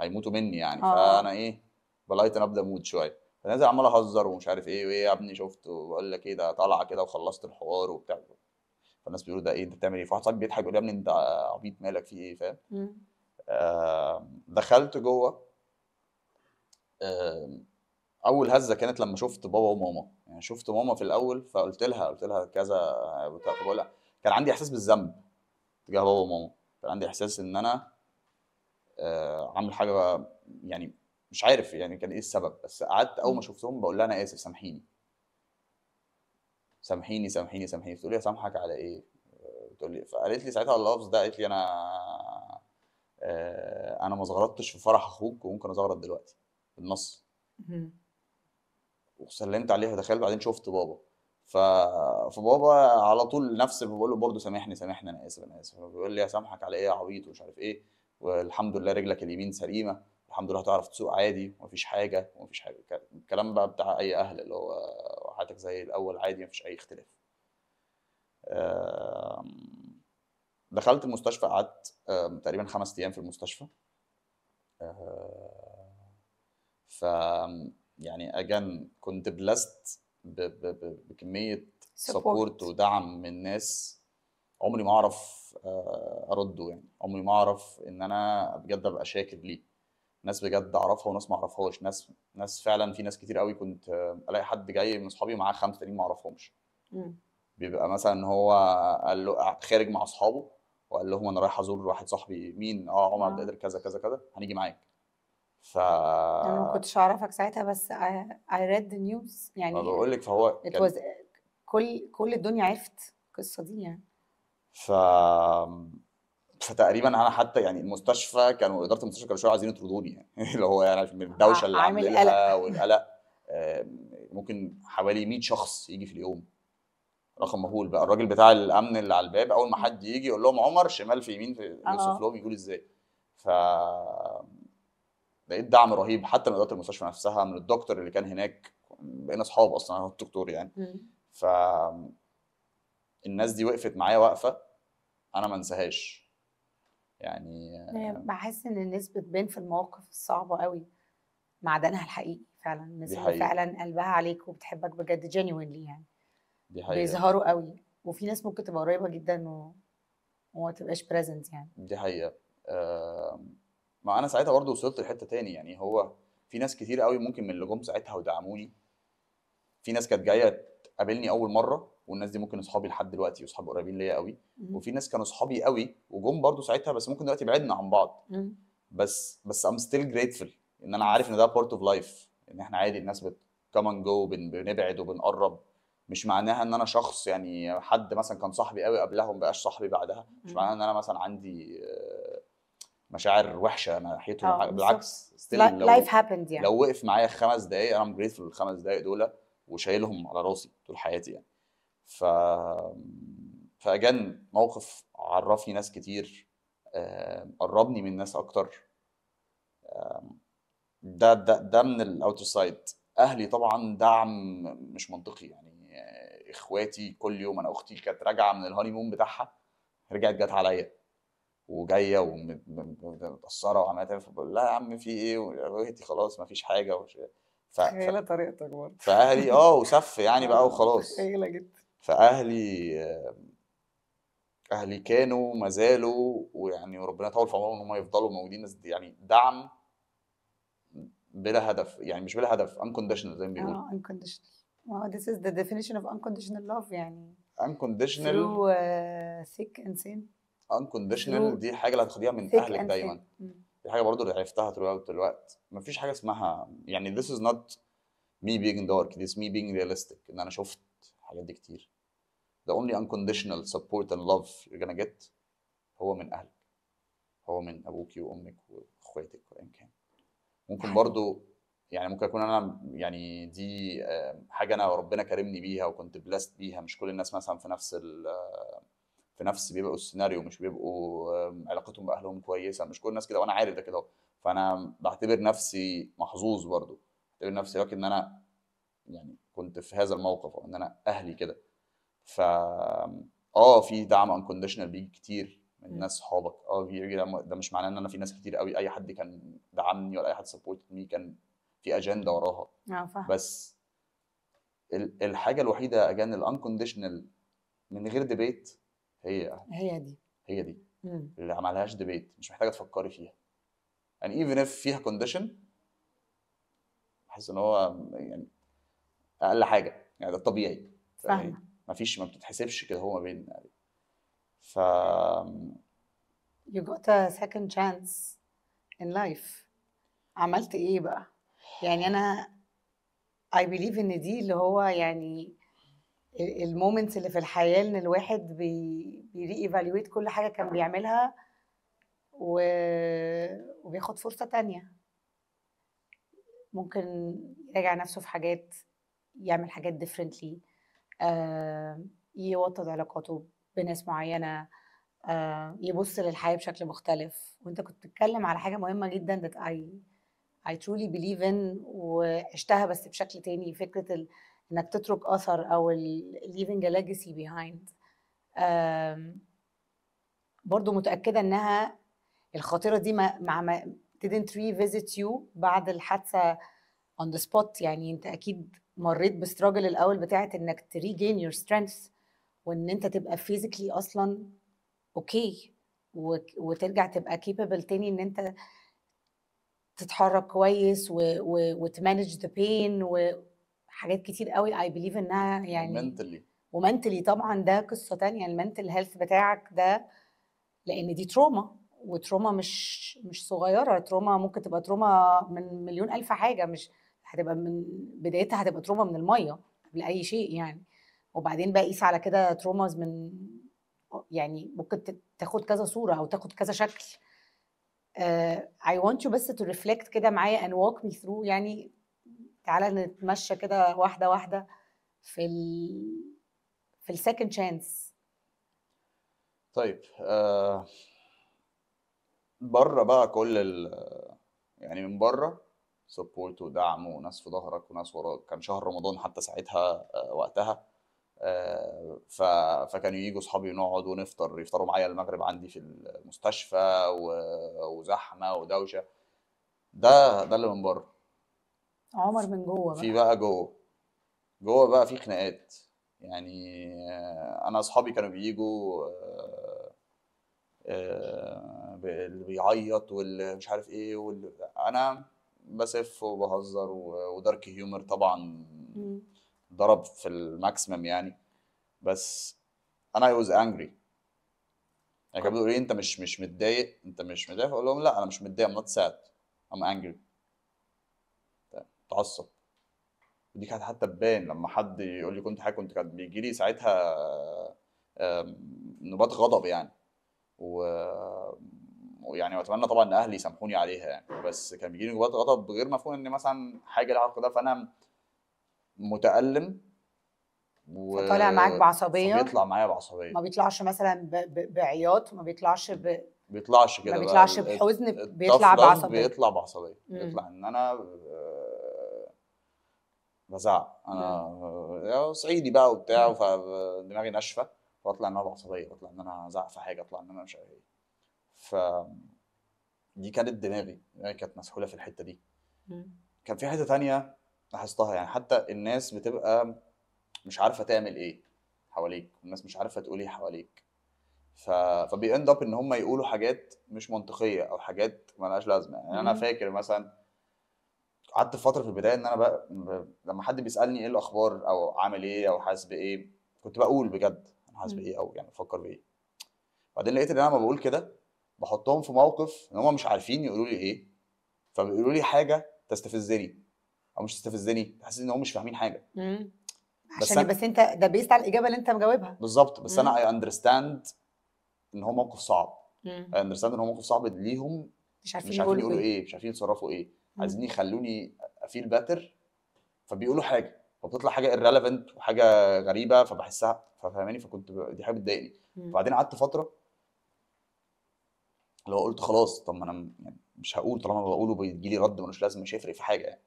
هيموتوا مني يعني أوه. فانا ايه بلايتن اب ذا مود شويه فنازل عمال اهزر ومش عارف ايه وايه يا ابني شفت وبقول لك ايه ده طالعه كده وخلصت الحوار وبتاع فالناس بيقولوا ده ايه انت بتعمل ايه فواحد صاحبي بيضحك يقول يا ابني انت عبيط مالك في ايه فاهم دخلت جوه اول هزه كانت لما شفت بابا وماما يعني شفت ماما في الاول فقلت لها قلت لها كذا بقول كان عندي احساس بالذنب تجاه بابا وماما كان عندي احساس ان انا آه عامل حاجه يعني مش عارف يعني كان ايه السبب بس قعدت اول ما شفتهم بقول لها انا اسف سامحيني سامحيني سامحيني سامحيني بتقول لي سامحك على ايه آه، بتقول لي فقالت لي ساعتها اللفظ ده قالت لي انا آه انا ما زغرطتش في فرح اخوك وممكن ازغرط دلوقتي بالنص وسلمت عليها تخيل بعدين شفت بابا ف... فبابا على طول نفس بقول له برضه سامحني سامحني انا اسف انا اسف بيقول لي اسامحك على ايه يا عبيط ومش عارف ايه والحمد لله رجلك اليمين سليمه الحمد لله هتعرف تسوق عادي ومفيش حاجه ومفيش حاجه الكلام بقى بتاع اي اهل اللي هو حياتك زي الاول عادي مفيش اي اختلاف دخلت المستشفى قعدت تقريبا خمس ايام في المستشفى آه، ف يعني اجان كنت بلست بكميه سبورت ودعم من ناس عمري ما اعرف آه، ارده يعني عمري ما اعرف ان انا بجد ابقى شاكر ليه ناس بجد اعرفها وناس ما اعرفهاش ناس ناس فعلا في ناس كتير قوي كنت آه، الاقي حد جاي من اصحابي معاه خمسه تانيين ما اعرفهمش بيبقى مثلا هو قال له خارج مع اصحابه وقال لهم انا رايح ازور واحد صاحبي مين اه عمر عبد القادر كذا كذا كذا هنيجي معاك ف انا ما كنتش اعرفك ساعتها بس اي ريد ذا نيوز يعني ما بقول لك فهو كان... كل كل الدنيا عرفت القصه دي يعني ف فتقريبا انا حتى يعني المستشفى كانوا اداره المستشفى كانوا شويه عايزين يطردوني يعني <laughs> اللي هو يعني من الدوشه اللي عاملها والقلق ممكن حوالي 100 شخص يجي في اليوم رقم مهول بقى الراجل بتاع الامن اللي على الباب اول ما حد يجي يقول لهم عمر شمال في يمين في يوسف آه. لهم يقول ازاي ف لقيت دعم رهيب حتى من اداره المستشفى نفسها من الدكتور اللي كان هناك بقينا اصحاب اصلا انا والدكتور يعني ف الناس دي وقفت معايا وقفه انا ما انساهاش يعني بحس ان الناس بتبان في المواقف الصعبه قوي معدنها الحقيقي فعلا الناس اللي فعلا قلبها عليك وبتحبك بجد جينيونلي يعني دي حقيقة. بيظهروا قوي وفي ناس ممكن تبقى قريبه جدا و... وما تبقاش بريزنت يعني دي حقيقه أه... ما انا ساعتها برضه وصلت لحته تاني يعني هو في ناس كتير قوي ممكن من اللي جم ساعتها ودعموني في ناس كانت جايه تقابلني اول مره والناس دي ممكن اصحابي لحد دلوقتي واصحابي قريبين ليا قوي وفي ناس كانوا اصحابي قوي وجم برضه ساعتها بس ممكن دلوقتي بعدنا عن بعض بس بس ام ستيل جريتفل ان انا عارف ان ده بارت اوف لايف ان احنا عادي الناس بتكم اند جو بنبعد وبنقرب مش معناها ان انا شخص يعني حد مثلا كان صاحبي قوي قبلها وما بقاش صاحبي بعدها مش معناها ان انا مثلا عندي مشاعر وحشه انا ناحيته آه، بالعكس لايف هابند يعني لو وقف معايا خمس دقائق انا جريتفل الخمس دقائق دول وشايلهم على راسي طول حياتي يعني ف فاجان موقف عرفني ناس كتير آه، قربني من ناس اكتر ده ده ده من الاوتر سايد اهلي طبعا دعم مش منطقي يعني آه، اخواتي كل يوم انا اختي كانت راجعه من الهاني مون بتاعها رجعت جت عليا وجايه ومتاثره وعماله تعمل فبقول لها يا عم في ايه خلاص ما فيش حاجه وش... إيه. ف... خيالة طريقتك برضه فاهلي اه وسف يعني بقى آه، وخلاص خيالة جدا فاهلي اهلي كانوا ما زالوا ويعني وربنا يطول في عمرهم ان هم يفضلوا موجودين يعني دعم بلا هدف يعني مش بلا هدف unconditional زي ما آه، بيقولوا اه unconditional ما هو this is the definition of unconditional love يعني unconditional through uh, thick and thin unconditional دي حاجه اللي هتاخديها من اهلك دايما دي حاجه برضو اللي عرفتها طول الوقت مفيش حاجه اسمها يعني this is not me being dark this is me being realistic ان انا شفت الحاجات دي كتير the only unconditional support and love you're gonna get هو من اهلك هو من ابوكي وامك واخواتك وايا كان ممكن برضو يعني ممكن اكون انا يعني دي حاجه انا ربنا كرمني بيها وكنت بلاست بيها مش كل الناس مثلا في نفس في نفس بيبقوا السيناريو مش بيبقوا علاقتهم باهلهم كويسه مش كل الناس كده وانا عارف ده كده فانا بعتبر نفسي محظوظ برضو بعتبر نفسي لكن ان انا يعني كنت في هذا الموقف وان ان انا اهلي كده ف اه في دعم انكونديشنال بيجي كتير من ناس صحابك اه بيجي ده مش معناه ان انا في ناس كتير قوي اي حد كان دعمني ولا اي حد سبورت مي كان في اجنده وراها اه بس الحاجه الوحيده اجان الانكونديشنال من غير ديبيت هي هي دي هي دي مم. اللي ما ديبيت مش محتاجه تفكري فيها ان ايفن اف فيها كونديشن بحس ان هو يعني اقل حاجه يعني ده الطبيعي فاهمه يعني مفيش ما بتتحسبش كده هو ما بين يعني ف you got a second chance in life عملت ايه بقى يعني انا I believe ان دي اللي هو يعني المومنتس اللي في الحياه ان الواحد بيري ايفالويت كل حاجه كان بيعملها و... وبياخد فرصه تانية ممكن يراجع نفسه في حاجات يعمل حاجات ديفرنتلي آه يوطد علاقاته بناس معينه آه يبص للحياه بشكل مختلف وانت كنت بتتكلم على حاجه مهمه جدا that I I truly believe in وعشتها بس بشكل تاني فكره ال... انك تترك اثر او leaving a legacy behind برضو متاكده انها الخاطره دي ما مع didn't revisit you بعد الحادثه on the spot يعني انت اكيد مريت بستراجل الاول بتاعت انك تريجين يور سترينث وان انت تبقى فيزيكلي اصلا اوكي وترجع تبقى كيبل تاني ان انت تتحرك كويس وتمانج ذا بين حاجات كتير قوي اي بليف انها يعني منتلي ومنتلي طبعا ده قصه تانية المنتل يعني هيلث بتاعك ده لان دي تروما وتروما مش مش صغيره تروما ممكن تبقى تروما من مليون الف حاجه مش هتبقى من بدايتها هتبقى تروما من الميه قبل اي شيء يعني وبعدين بقى قيس على كده تروماز من يعني ممكن تاخد كذا صوره او تاخد كذا شكل uh, آه، ونت want you بس تو ريفلكت كده معايا ان ووك مي ثرو يعني تعالى نتمشى كده واحده واحده في ال... في السكند شانس طيب آه بره بقى كل ال... يعني من بره سبورت ودعم وناس في ظهرك وناس وراك كان شهر رمضان حتى ساعتها آه وقتها آه، ف... فكانوا يجوا اصحابي ونقعد ونفطر يفطروا معايا المغرب عندي في المستشفى و... وزحمه ودوشه ده ده اللي من بره عمر من جوه بقى في بقى جوه جوه بقى في خناقات يعني آه، انا اصحابي كانوا بيجوا آه، آه، اللي بيعيط واللي مش عارف ايه واللي انا بسف وبهزر ودارك هيومر طبعا ضرب في الماكسيمم يعني بس انا اي واز انجري يعني كانوا بيقولوا لي إيه، انت مش مش متضايق انت مش متضايق فاقول لهم لا انا مش متضايق ام نوت ساد ام انجري تعصب ودي كانت حتى تبان لما حد يقول لي كنت حاجه كنت كان بيجي لي ساعتها نوبات غضب يعني و ويعني واتمنى طبعا ان اهلي يسامحوني عليها يعني بس كان بيجي لي نوبات غضب غير مفهوم ان مثلا حاجه لها علاقه ده فانا متالم و... فطالع معاك بعصبيه بيطلع معايا بعصبيه ما بيطلعش مثلا ب... بعياط ما بيطلعش ب... بيطلعش كده ما بيطلعش بحزن بيطلع بعصبيه بيطلع بعصبيه بيطلع ان انا آه، فزع انا نعم. آه، صعيدي بقى وبتاع نعم. فدماغي ناشفه واطلع ان انا بعصبيه واطلع ان انا ازعق في حاجه اطلع ان انا مش عارف ايه ف دي كانت دماغي دماغي كانت مسحوله في الحته دي كان في حته تانية لاحظتها يعني حتى الناس بتبقى مش عارفه تعمل ايه حواليك الناس مش عارفه تقول ايه حواليك ف... فبيند اب ان هم يقولوا حاجات مش منطقيه او حاجات ملهاش لازمه يعني انا فاكر مثلا قعدت فتره في البدايه ان انا بقى لما حد بيسالني ايه الاخبار او عامل ايه او حاسس بايه كنت بقول بجد انا حاسس بايه او يعني بفكر بايه بعدين لقيت ان انا لما بقول كده بحطهم في موقف ان هم مش عارفين يقولوا لي ايه فبيقولوا لي حاجه تستفزني او مش تستفزني تحس ان هم مش فاهمين حاجه مم. بس عشان بس انت ده بيست على الاجابه اللي انت مجاوبها بالظبط بس مم. انا اي اندرستاند ان هو موقف صعب اي اندرستاند ان هو موقف صعب ليهم مش عارفين, مش عارفين يقولوا إيه. ايه مش عارفين يتصرفوا ايه عايزين يخلوني افيل باتر فبيقولوا حاجه فبتطلع حاجه irrelevant وحاجه غريبه فبحسها فاهماني فكنت دي حاجه بتضايقني وبعدين قعدت فتره لو قلت خلاص طب ما انا يعني مش هقول طالما بقوله بيجي لي رد ملوش لازمه مش هيفرق في حاجه يعني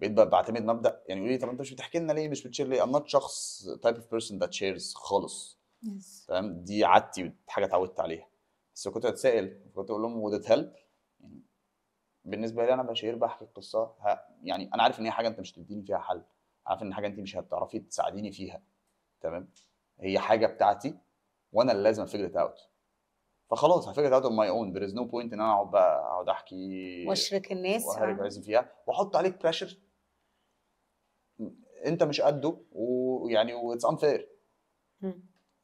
بقيت بعتمد مبدا يعني يقول لي طب انت مش بتحكي لنا ليه مش بتشير ليه؟ ام نوت شخص تايب اوف بيرسون ذات شيرز خالص yes. دي عادتي حاجه اتعودت عليها بس كنت اتسائل كنت اقول لهم would it help؟ بالنسبه لي انا بشير بحكي القصه ها يعني انا عارف ان هي حاجه انت مش تديني فيها حل عارف ان حاجه انت مش هتعرفي تساعديني فيها تمام هي حاجه بتاعتي وانا اللي لازم افجر اوت فخلاص هفجر اوت اون ماي اون ذير از نو بوينت ان انا اقعد بقى اقعد احكي واشرك الناس واهرب آه. فيها واحط عليك بريشر انت مش قده ويعني واتس انفير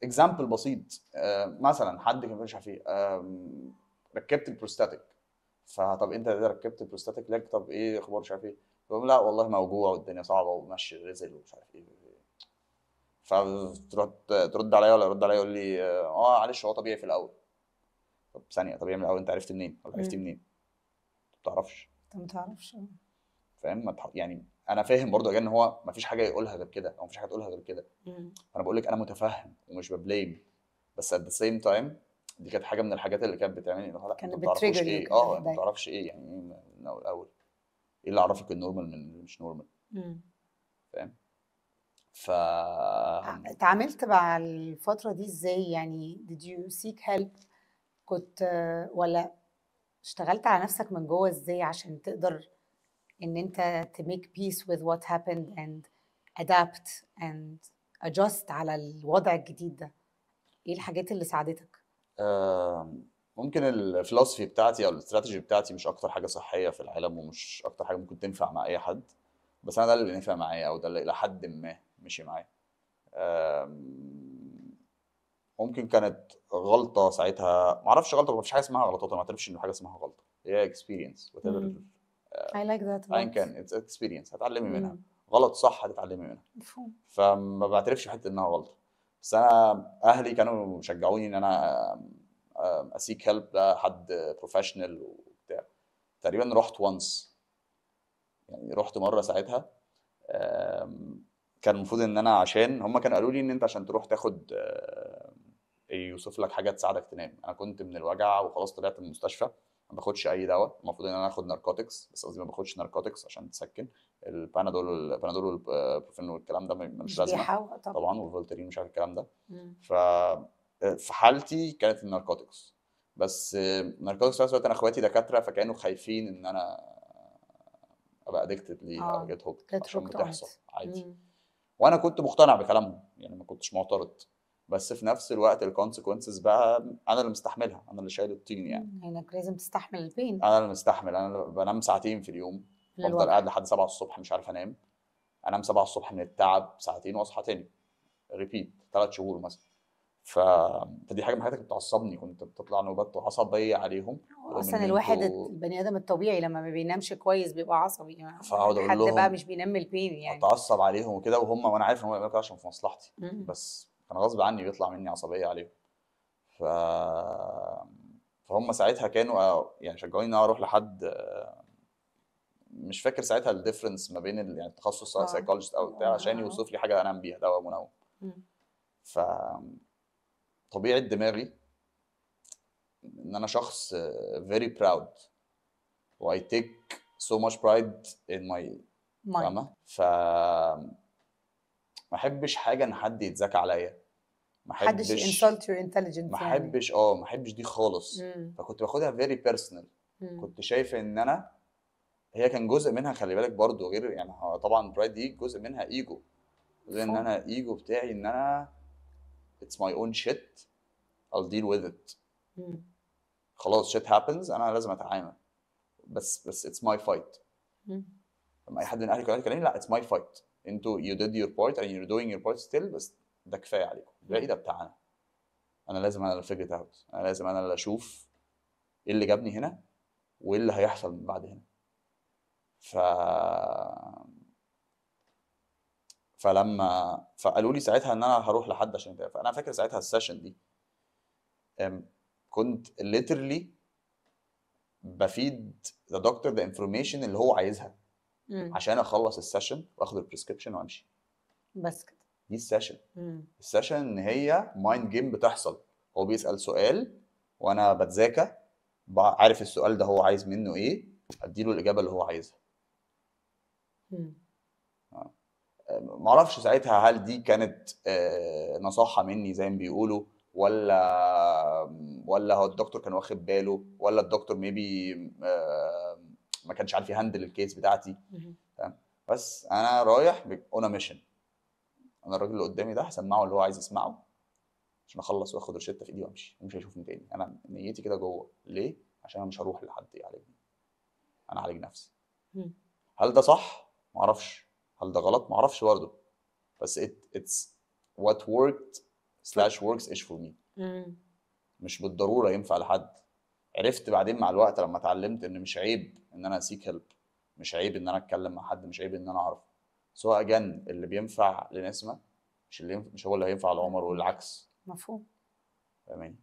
اكزامبل بسيط آه مثلا حد كان مش عارف ايه ركبت البروستاتيك فطب انت ركبت بروستاتيك ليج طب ايه اخبار مش عارف ايه بقول لا والله موجوع والدنيا صعبه ومشي غزل ومش عارف ايه فتروح ترد عليا ولا يرد عليا يقول لي اه معلش هو طبيعي في الاول طب ثانيه طبيعي من الاول إيه؟ انت عرفت منين ولا عرفت منين ما تعرفش انت ما تعرفش اه. فاهم يعني انا فاهم برضه ان هو ما فيش حاجه يقولها غير كده او ما فيش حاجه تقولها غير كده انا بقول لك انا متفهم ومش ببليم بس ات ذا سيم تايم دي كانت حاجه من الحاجات اللي كانت بتعملني لا كانت ما بتعرفش ايه اه ما تعرفش ايه يعني ايه من الاول ايه اللي عرفك النورمال من اللي مش نورمال فاهم ف اتعاملت مع الفتره دي ازاي يعني did you seek help كنت ولا اشتغلت على نفسك من جوه ازاي عشان تقدر ان انت to make peace with what happened and adapt and adjust على الوضع الجديد ده ايه الحاجات اللي ساعدتك ممكن الفلوسفي بتاعتي او الاستراتيجي بتاعتي مش اكتر حاجه صحيه في العالم ومش اكتر حاجه ممكن تنفع مع اي حد بس انا ده اللي بينفع معايا او ده اللي الى حد ما مشي معايا ممكن كانت غلطه ساعتها ما اعرفش غلطه فيش حاجه اسمها غلطات انا ما اعترفش ان حاجه اسمها غلطه هي اكسبيرينس وات ايفر اي لايك ذات ايا كان اتس اكسبيرينس هتعلمي منها غلط صح هتتعلمي منها مفهوم فما بعترفش حته انها غلطه بس انا اهلي كانوا شجعوني ان انا اسيك هيلب لحد بروفيشنال وبتاع تقريبا رحت وانس يعني رحت مره ساعتها كان المفروض ان انا عشان هم كانوا قالوا لي ان انت عشان تروح تاخد إيه، يوصف لك حاجه تساعدك تنام انا كنت من الوجع وخلاص طلعت من المستشفى ما باخدش اي دواء المفروض ان انا اخد ناركوتكس بس قصدي ما باخدش ناركوتكس عشان تسكن البانادول البانادول والبروفين والكلام ده مش لازمه طبعا, طبعا والفولترين مش عارف الكلام ده ف في حالتي كانت الناركوتكس بس الناركوتكس في نفس الوقت انا اخواتي دكاتره فكانوا خايفين ان انا ابقى ادكتد ليه او جيت هوك عشان بتحصل عادي وانا كنت مقتنع بكلامهم يعني ما كنتش معترض بس في نفس الوقت الكونسيكونسز بقى انا اللي مستحملها انا اللي شايل الطين يعني, يعني انك لازم تستحمل البين انا اللي مستحمل انا اللي بنام ساعتين في اليوم بفضل قاعد لحد 7 الصبح مش عارف انام انام 7 الصبح من التعب ساعتين واصحى تاني ريبيت ثلاث شهور مثلا ف... فدي حاجه من حياتك بتعصبني كنت بتطلع نوبات عصبيه عليهم اصلا الواحد و... البني ادم الطبيعي لما ما بينامش كويس بيبقى عصبي يعني فاقعد اقول لهم حد بقى مش بينام البين يعني اتعصب عليهم وكده وهم وانا عارف ان هم بيعملوا عشان في مصلحتي م- بس كان غصب عني بيطلع مني عصبيه عليهم ف فهم ساعتها كانوا آه، يعني شجعوني ان انا اروح لحد آه، مش فاكر ساعتها الديفرنس ما بين يعني التخصص سايكولوجيست آه. او بتاع عشان آه. يوصف لي حاجه انام بيها دواء منوم ف طبيعه دماغي ان انا شخص فيري براود واي تيك سو ماتش برايد ان ماي فاهمه ف ما احبش حاجه ان حد يتذاكى عليا ما احبش انسلت يور انتليجنس ما يعني. احبش اه ما احبش دي خالص مم. فكنت باخدها فيري بيرسونال كنت شايف ان انا هي كان جزء منها خلي بالك برضه غير يعني طبعا برايد دي جزء منها ايجو غير ان انا ايجو بتاعي ان انا اتس ماي اون شيت I'll deal with it خلاص shit happens انا لازم اتعامل بس بس اتس ماي فايت لما اي حد من اهلي يكلمني لا اتس ماي فايت انتوا يو ديد يور بارت اند يو دوينج يور بارت ستيل بس ده كفايه عليكم الباقي ده بتاعنا انا لازم انا اللي فيجر اوت انا لازم انا اللي اشوف ايه اللي جابني هنا وايه اللي هيحصل من بعد هنا ف فلما فقالوا لي ساعتها ان انا هروح لحد عشان يتابع فانا فاكر ساعتها السيشن دي كنت ليترلي بفيد ذا دكتور ذا انفورميشن اللي هو عايزها مم. عشان اخلص السيشن واخد البريسكربشن وامشي بس كده دي السيشن السيشن ان هي مايند جيم بتحصل هو بيسال سؤال وانا بتذاكى عارف السؤال ده هو عايز منه ايه اديله الاجابه اللي هو عايزها معرفش ساعتها هل دي كانت آه، نصاحه مني زي ما بيقولوا ولا ولا هو الدكتور كان واخد باله ولا الدكتور ميبي آه، ما كانش عارف يهندل الكيس بتاعتي بس انا رايح اون ميشن انا الراجل اللي قدامي ده هسمعه اللي هو عايز يسمعه عشان اخلص واخد روشته في ايدي وامشي ومش هيشوفني تاني انا نيتي كده جوه ليه عشان انا مش هروح لحد يعالجني انا هعالج نفسي هل ده صح معرفش هل ده غلط معرفش برضه بس it, it's what worked slash works is for me مش بالضروره ينفع لحد عرفت بعدين مع الوقت لما اتعلمت ان مش عيب ان انا اسيك هيلب مش عيب ان انا اتكلم مع حد مش عيب ان انا اعرف سواء اجن اللي بينفع لنسمه مش اللي ينفع مش هو اللي هينفع لعمر والعكس مفهوم تمام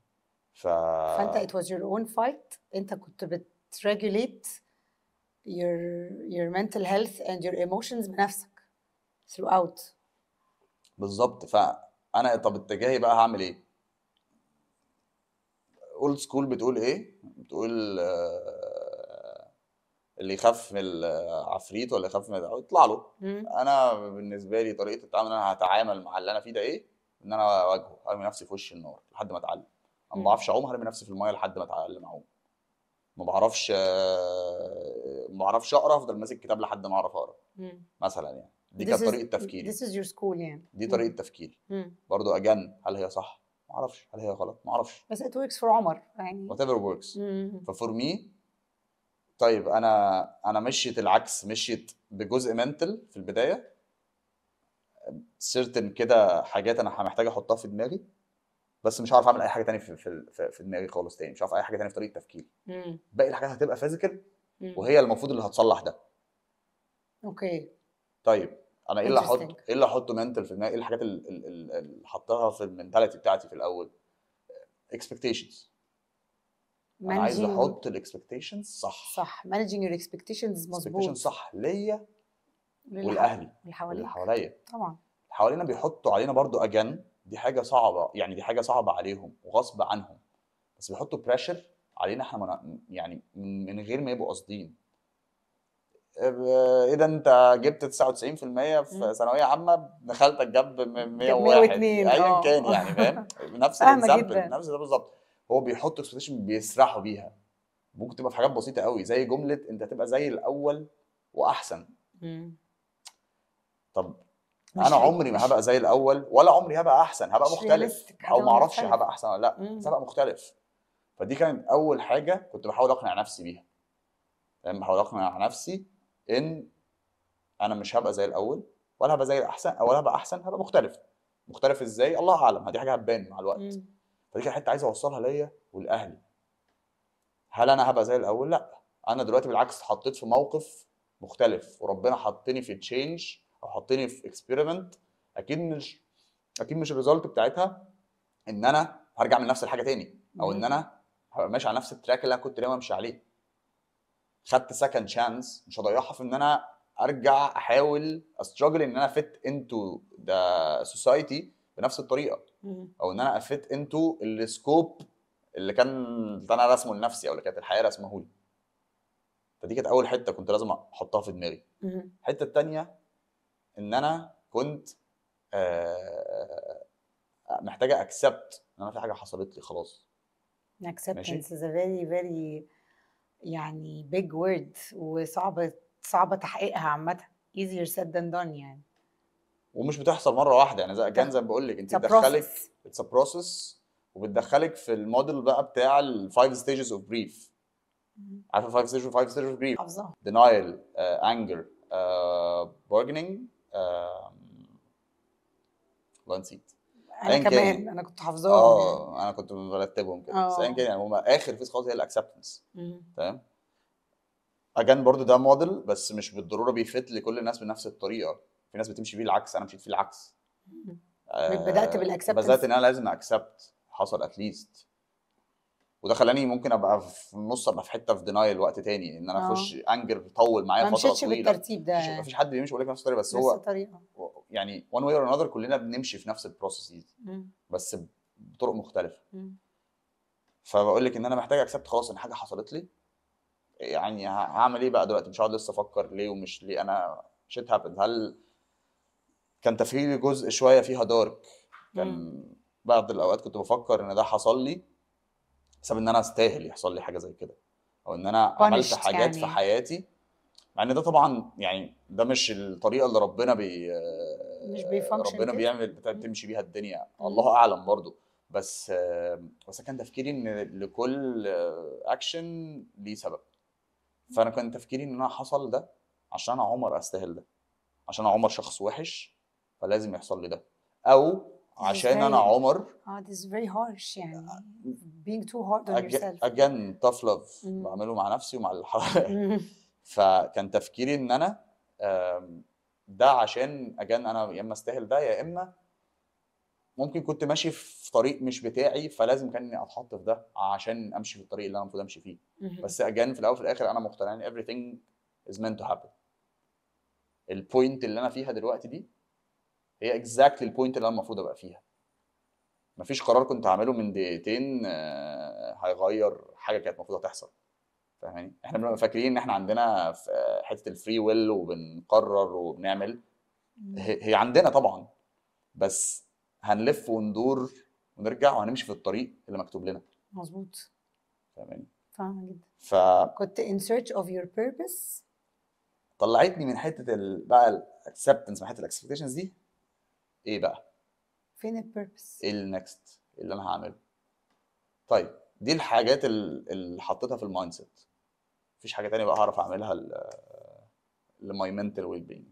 ف... فانت it was your own fight انت كنت بتريجوليت your your mental health and your emotions بنفسك throughout بالظبط فانا طب اتجاهي بقى هعمل ايه؟ اولد سكول بتقول ايه؟ بتقول آه اللي يخاف من العفريت ولا يخاف من يطلع له مم. انا بالنسبه لي طريقه التعامل انا هتعامل مع اللي انا فيه ده ايه؟ ان انا اواجهه ارمي نفسي في وش النار لحد ما اتعلم انا ما بعرفش اعوم هرمي نفسي في الميه لحد ما اتعلم اعوم ما بعرفش آه، ما اعرفش اقرا افضل ماسك كتاب لحد ما اعرف اقرا مثلا يعني دي كانت طريقه تفكيري this is your school يعني دي طريقه تفكيري برضو اجن هل هي صح؟ ما اعرفش هل هي غلط؟ ما اعرفش بس it works for عمر يعني whatever works ففور مي طيب انا انا مشيت العكس مشيت بجزء منتل في البدايه سيرتن كده حاجات انا محتاج احطها في دماغي بس مش هعرف اعمل اي حاجه تانية في في, في دماغي خالص تاني مش هعرف اي حاجه تانية في طريقه تفكيري باقي الحاجات هتبقى فيزيكال وهي المفروض اللي هتصلح ده اوكي طيب انا ايه اللي احط ايه اللي احطه منتل في دماغي ايه الحاجات اللي حطها في المنتاليتي بتاعتي في الاول اكسبكتيشنز انا عايز احط الاكسبكتيشنز صح صح مانجينج يور اكسبكتيشنز مظبوط صح ليا والاهلي اللي حواليا طبعا اللي حوالينا بيحطوا علينا برضو اجن دي حاجه صعبه يعني دي حاجه صعبه عليهم وغصب عنهم بس بيحطوا بريشر علينا احنا من يعني من غير ما يبقوا قاصدين ايه ده انت جبت 99% في ثانويه عامه دخلتك جاب 101 ايا آه. كان يعني فاهم <laughs> نفس الاكزامبل نفس ده بالظبط هو بيحط اكسبكتيشن بيسرحوا بيها ممكن تبقى في حاجات بسيطه قوي زي جمله انت هتبقى زي الاول واحسن طب انا عمري ما هبقى زي الاول ولا عمري هبقى احسن هبقى مختلف او ما اعرفش هبقى احسن ولا لا هبقى مختلف فدي كانت اول حاجه كنت بحاول اقنع نفسي بيها يعني بحاول اقنع نفسي ان انا مش هبقى زي الاول ولا هبقى زي الاحسن او ولا هبقى احسن هبقى مختلف مختلف ازاي الله اعلم دي حاجه هتبان مع الوقت مم. فدي كانت حته عايز اوصلها ليا ولاهلي هل انا هبقى زي الاول لا انا دلوقتي بالعكس اتحطيت في موقف مختلف وربنا حطني في تشينج او حطني في اكسبيرمنت اكيد مش اكيد مش الريزلت بتاعتها ان انا هرجع من نفس الحاجه تاني او ان انا هبقى ماشي على نفس التراك اللي انا كنت ناوي امشي عليه خدت سكند شانس مش هضيعها في ان انا ارجع احاول استراجل ان انا فيت انتو ذا سوسايتي بنفس الطريقه او ان انا افيت انتو السكوب اللي كان اللي انا رسمه لنفسي او اللي كانت الحياه رسمه لي فدي كانت اول حته كنت لازم احطها في دماغي الحته الثانيه ان انا كنت آه، محتاجه اكسبت ان انا في حاجه حصلت لي خلاص acceptance is a very very يعني big word وصعب صعب تحقيقها عامة easier said than done يعني ومش بتحصل مره واحده يعني زي كان زي ما بقول لك انت بتدخلك اتس بروسس وبتدخلك في الموديل بقى بتاع الفايف ستيجز اوف جريف عارفه فايف ستيجز ستيجز اوف بريف دينايل انجر بارجنينج والله نسيت انا كمان انا كنت حافظاهم اه يعني. انا كنت مرتبهم كده بس ايا آه. كان يعني هم اخر فيس خالص هي الاكسبتنس تمام اجان برضو ده موديل بس مش بالضروره بيفت لكل الناس بنفس الطريقه في ناس بتمشي بيه العكس انا مشيت فيه العكس آه بدات بالاكسبتنس بدات ان انا لازم اكسبت حصل اتليست وده خلاني ممكن ابقى في النص ابقى في حته في دينايل وقت تاني ان انا آه. اخش انجر طول معايا فتره طويله ما مشيتش بالترتيب ده يعني. مفيش حد بيمشي بيقول لك نفس الطريقه بس هو الطريقه يعني وان واي اور انذر كلنا بنمشي في نفس البروسيسز بس بطرق مختلفه فبقول لك ان انا محتاج اكسبت خلاص ان حاجه حصلت لي يعني هعمل ايه بقى دلوقتي مش هقعد لسه افكر ليه ومش ليه انا شيت هابند هل كان تفكيري جزء شويه فيها دارك كان بعض الاوقات كنت بفكر ان ده حصل لي بسبب ان انا استاهل يحصل لي حاجه زي كده او ان انا عملت حاجات يعني. في حياتي مع ان ده طبعا يعني ده مش الطريقه اللي ربنا بي مش بيفانكشن ربنا بيعمل بتمشي بيها الدنيا مم. الله اعلم برضو بس بس كان تفكيري ان لكل اكشن ليه سبب فانا كان تفكيري ان انا حصل ده عشان انا عمر استاهل ده عشان انا عمر شخص وحش فلازم يحصل لي ده او عشان انا عمر اه this is very يعني آه، being too hard on yourself again tough love بعمله مع نفسي ومع اللي حواليا فكان تفكيري ان انا ده عشان اجان انا يا اما استاهل ده يا اما ممكن كنت ماشي في طريق مش بتاعي فلازم كان اتحط في ده عشان امشي في الطريق اللي انا المفروض امشي فيه بس اجان في الاول وفي الاخر انا مقتنع ان everything is meant to happen البوينت اللي انا فيها دلوقتي دي هي اكزاكتلي البوينت اللي انا المفروض ابقى فيها مفيش قرار كنت هعمله من دقيقتين آه، هيغير حاجه كانت المفروض هتحصل فاهماني احنا بنبقى فاكرين ان احنا عندنا في حته الفري ويل وبنقرر وبنعمل هي عندنا طبعا بس هنلف وندور ونرجع وهنمشي في الطريق اللي مكتوب لنا مظبوط فاهماني فاهمه جدا ف كنت ان سيرش اوف يور بيربس طلعتني من حته ال... بقى الاكسبتنس من حته الاكسبكتيشنز دي ايه بقى؟ فين البيربس؟ ايه النكست إيه اللي انا هعمله؟ طيب دي الحاجات اللي حطيتها في المايند سيت مفيش حاجه تانية بقى هعرف اعملها لماي منتال ويل بينج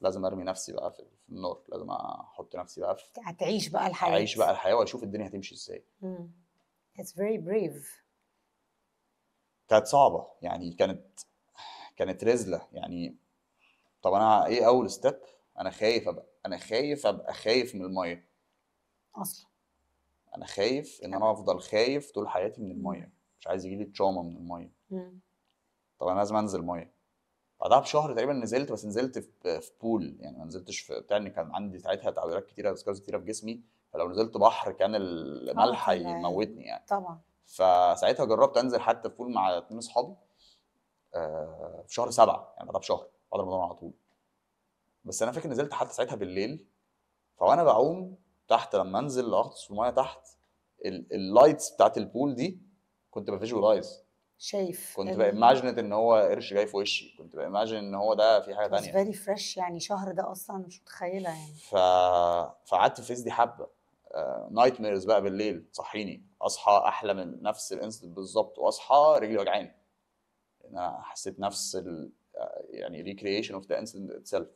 لازم ارمي نفسي بقى في النار لازم احط نفسي بقى في هتعيش بقى الحياه اعيش بقى الحياه واشوف الدنيا هتمشي ازاي اتس فيري بريف كانت صعبه يعني كانت كانت رزله يعني طب انا ايه اول ستيب انا خايف ابقى انا خايف ابقى خايف من الميه اصلا انا خايف ان انا افضل خايف طول حياتي من الميه مش عايز يجي لي من الميه طب انا لازم انزل ميه بعدها بشهر تقريبا نزلت بس نزلت في, بول يعني ما نزلتش في بتاع ان كان عندي ساعتها تعويرات كتيره سكارز كتيره في جسمي فلو نزلت بحر كان الملح آه، هيموتني يعني طبعا فساعتها جربت انزل حتى في بول مع اثنين اصحابي آه في شهر سبعه يعني بعدها بشهر بعد رمضان على طول بس انا فاكر نزلت حتى ساعتها بالليل فوانا بعوم تحت لما انزل اغطس في المايه تحت اللايتس بتاعت البول دي كنت بفيجوالايز شايف كنت ال... بايماجنت ان هو قرش جاي في وشي كنت بايماجن ان هو ده في حاجه ثانيه فيري فريش يعني شهر ده اصلا مش متخيله يعني ف... فقعدت في فيس دي حبه نايت آه، ميرز بقى بالليل تصحيني اصحى احلى من نفس الانسيدنت بالظبط واصحى رجلي وجعاني انا حسيت نفس ال... آه، يعني ريكريشن اوف ذا انسيدنت اتسلف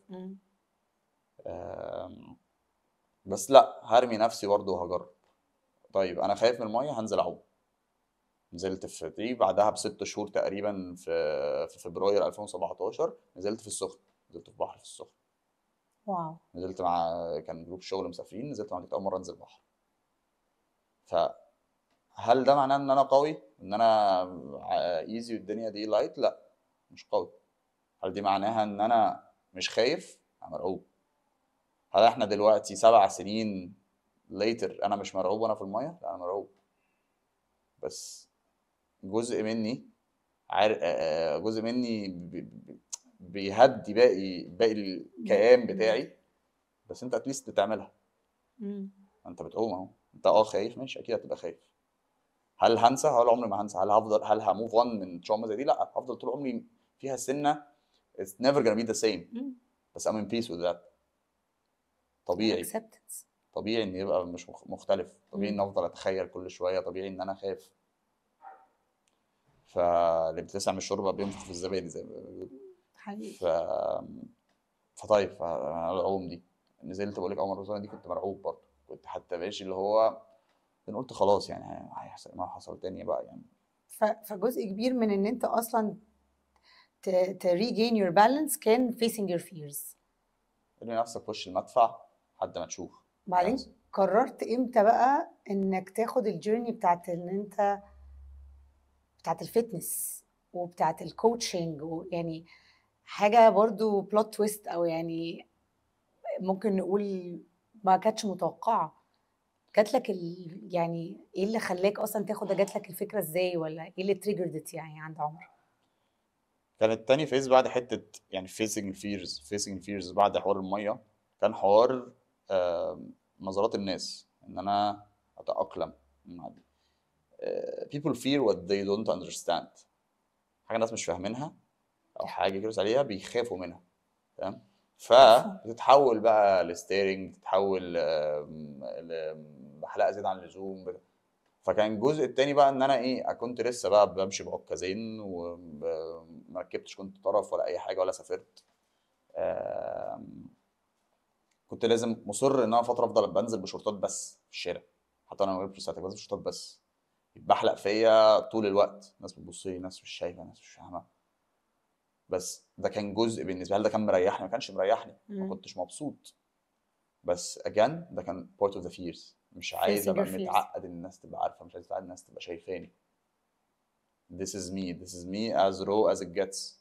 بس لا هرمي نفسي برضه وهجرب طيب انا خايف من الميه هنزل اعوم نزلت في دي بعدها بست شهور تقريبا في في فبراير 2017 نزلت في السخن نزلت في بحر في السخن واو نزلت مع كان جروب شغل مسافرين نزلت مع اول مره انزل بحر ف هل ده معناه ان انا قوي ان انا ايزي والدنيا دي لايت لا مش قوي هل دي معناها ان انا مش خايف انا مرعوب هل احنا دلوقتي سبع سنين ليتر انا مش مرعوب وانا في الميه لا انا مرعوب بس جزء مني عار... جزء مني بيهدي باقي باقي الكيان بتاعي بس انت اتليست بتعملها انت بتقوم اهو انت اه خايف ماشي اكيد هتبقى خايف هل هنسى هل عمري ما هنسى هل هفضل هل هموف اون من تروما زي دي لا هفضل طول عمري فيها سنه اتس نيفر gonna بي ذا سيم بس ام ان بيس وذ ذات طبيعي طبيعي ان يبقى مش مختلف طبيعي ان افضل اتخيل كل شويه طبيعي ان انا خايف فالابتسام الشوربه بينفخ في الزبادي زي ما بيقولوا حقيقي ف... فطيب العوم دي نزلت بقول لك اول مره دي كنت مرعوب برضه كنت حتى ماشي اللي هو انا قلت خلاص يعني هيحصل ما حصل تاني بقى يعني فجزء كبير من ان انت اصلا تريجين يور بالانس كان فيسنج يور فيرز اللي نفسك وش المدفع لحد ما تشوف بعدين يعني. قررت امتى بقى انك تاخد الجيرني بتاعت ان انت بتاعت الفتنس وبتاعت الكوتشنج ويعني حاجه برضو بلوت تويست او يعني ممكن نقول ما كانتش متوقعه جات لك ال... يعني ايه اللي خلاك اصلا تاخد جات لك الفكره ازاي ولا ايه اللي تريجردت يعني عند عمر كانت تاني فيز بعد حته يعني فيسنج فيرز فيسنج فيرز بعد حوار الميه كان حوار نظرات الناس ان انا اتاقلم مع دي آه، people fear what they don't understand حاجه الناس مش فاهمينها او حاجه كده عليها بيخافوا منها تمام فبتتحول بقى لستيرنج بتتحول لحلقه زياده عن اللزوم فكان الجزء التاني بقى ان انا ايه كنت لسه بقى بمشي بعكازين ومركبتش كنت طرف ولا اي حاجه ولا سافرت كنت لازم مصر ان انا فتره افضل بنزل بشورتات بس في الشارع حتى انا من غير بروستاتيك بنزل بشورتات بس بحلق فيا طول الوقت ناس بتبص لي ناس مش شايفه ناس مش فاهمه بس ده كان جزء بالنسبه هل ده كان مريحني ما كانش مريحني ما كنتش مبسوط بس اجان ده كان بارت اوف ذا فيرز مش عايز ابقى متعقد ان الناس تبقى عارفه مش عايز اتعقد الناس تبقى شايفاني this is me this is me as raw as it gets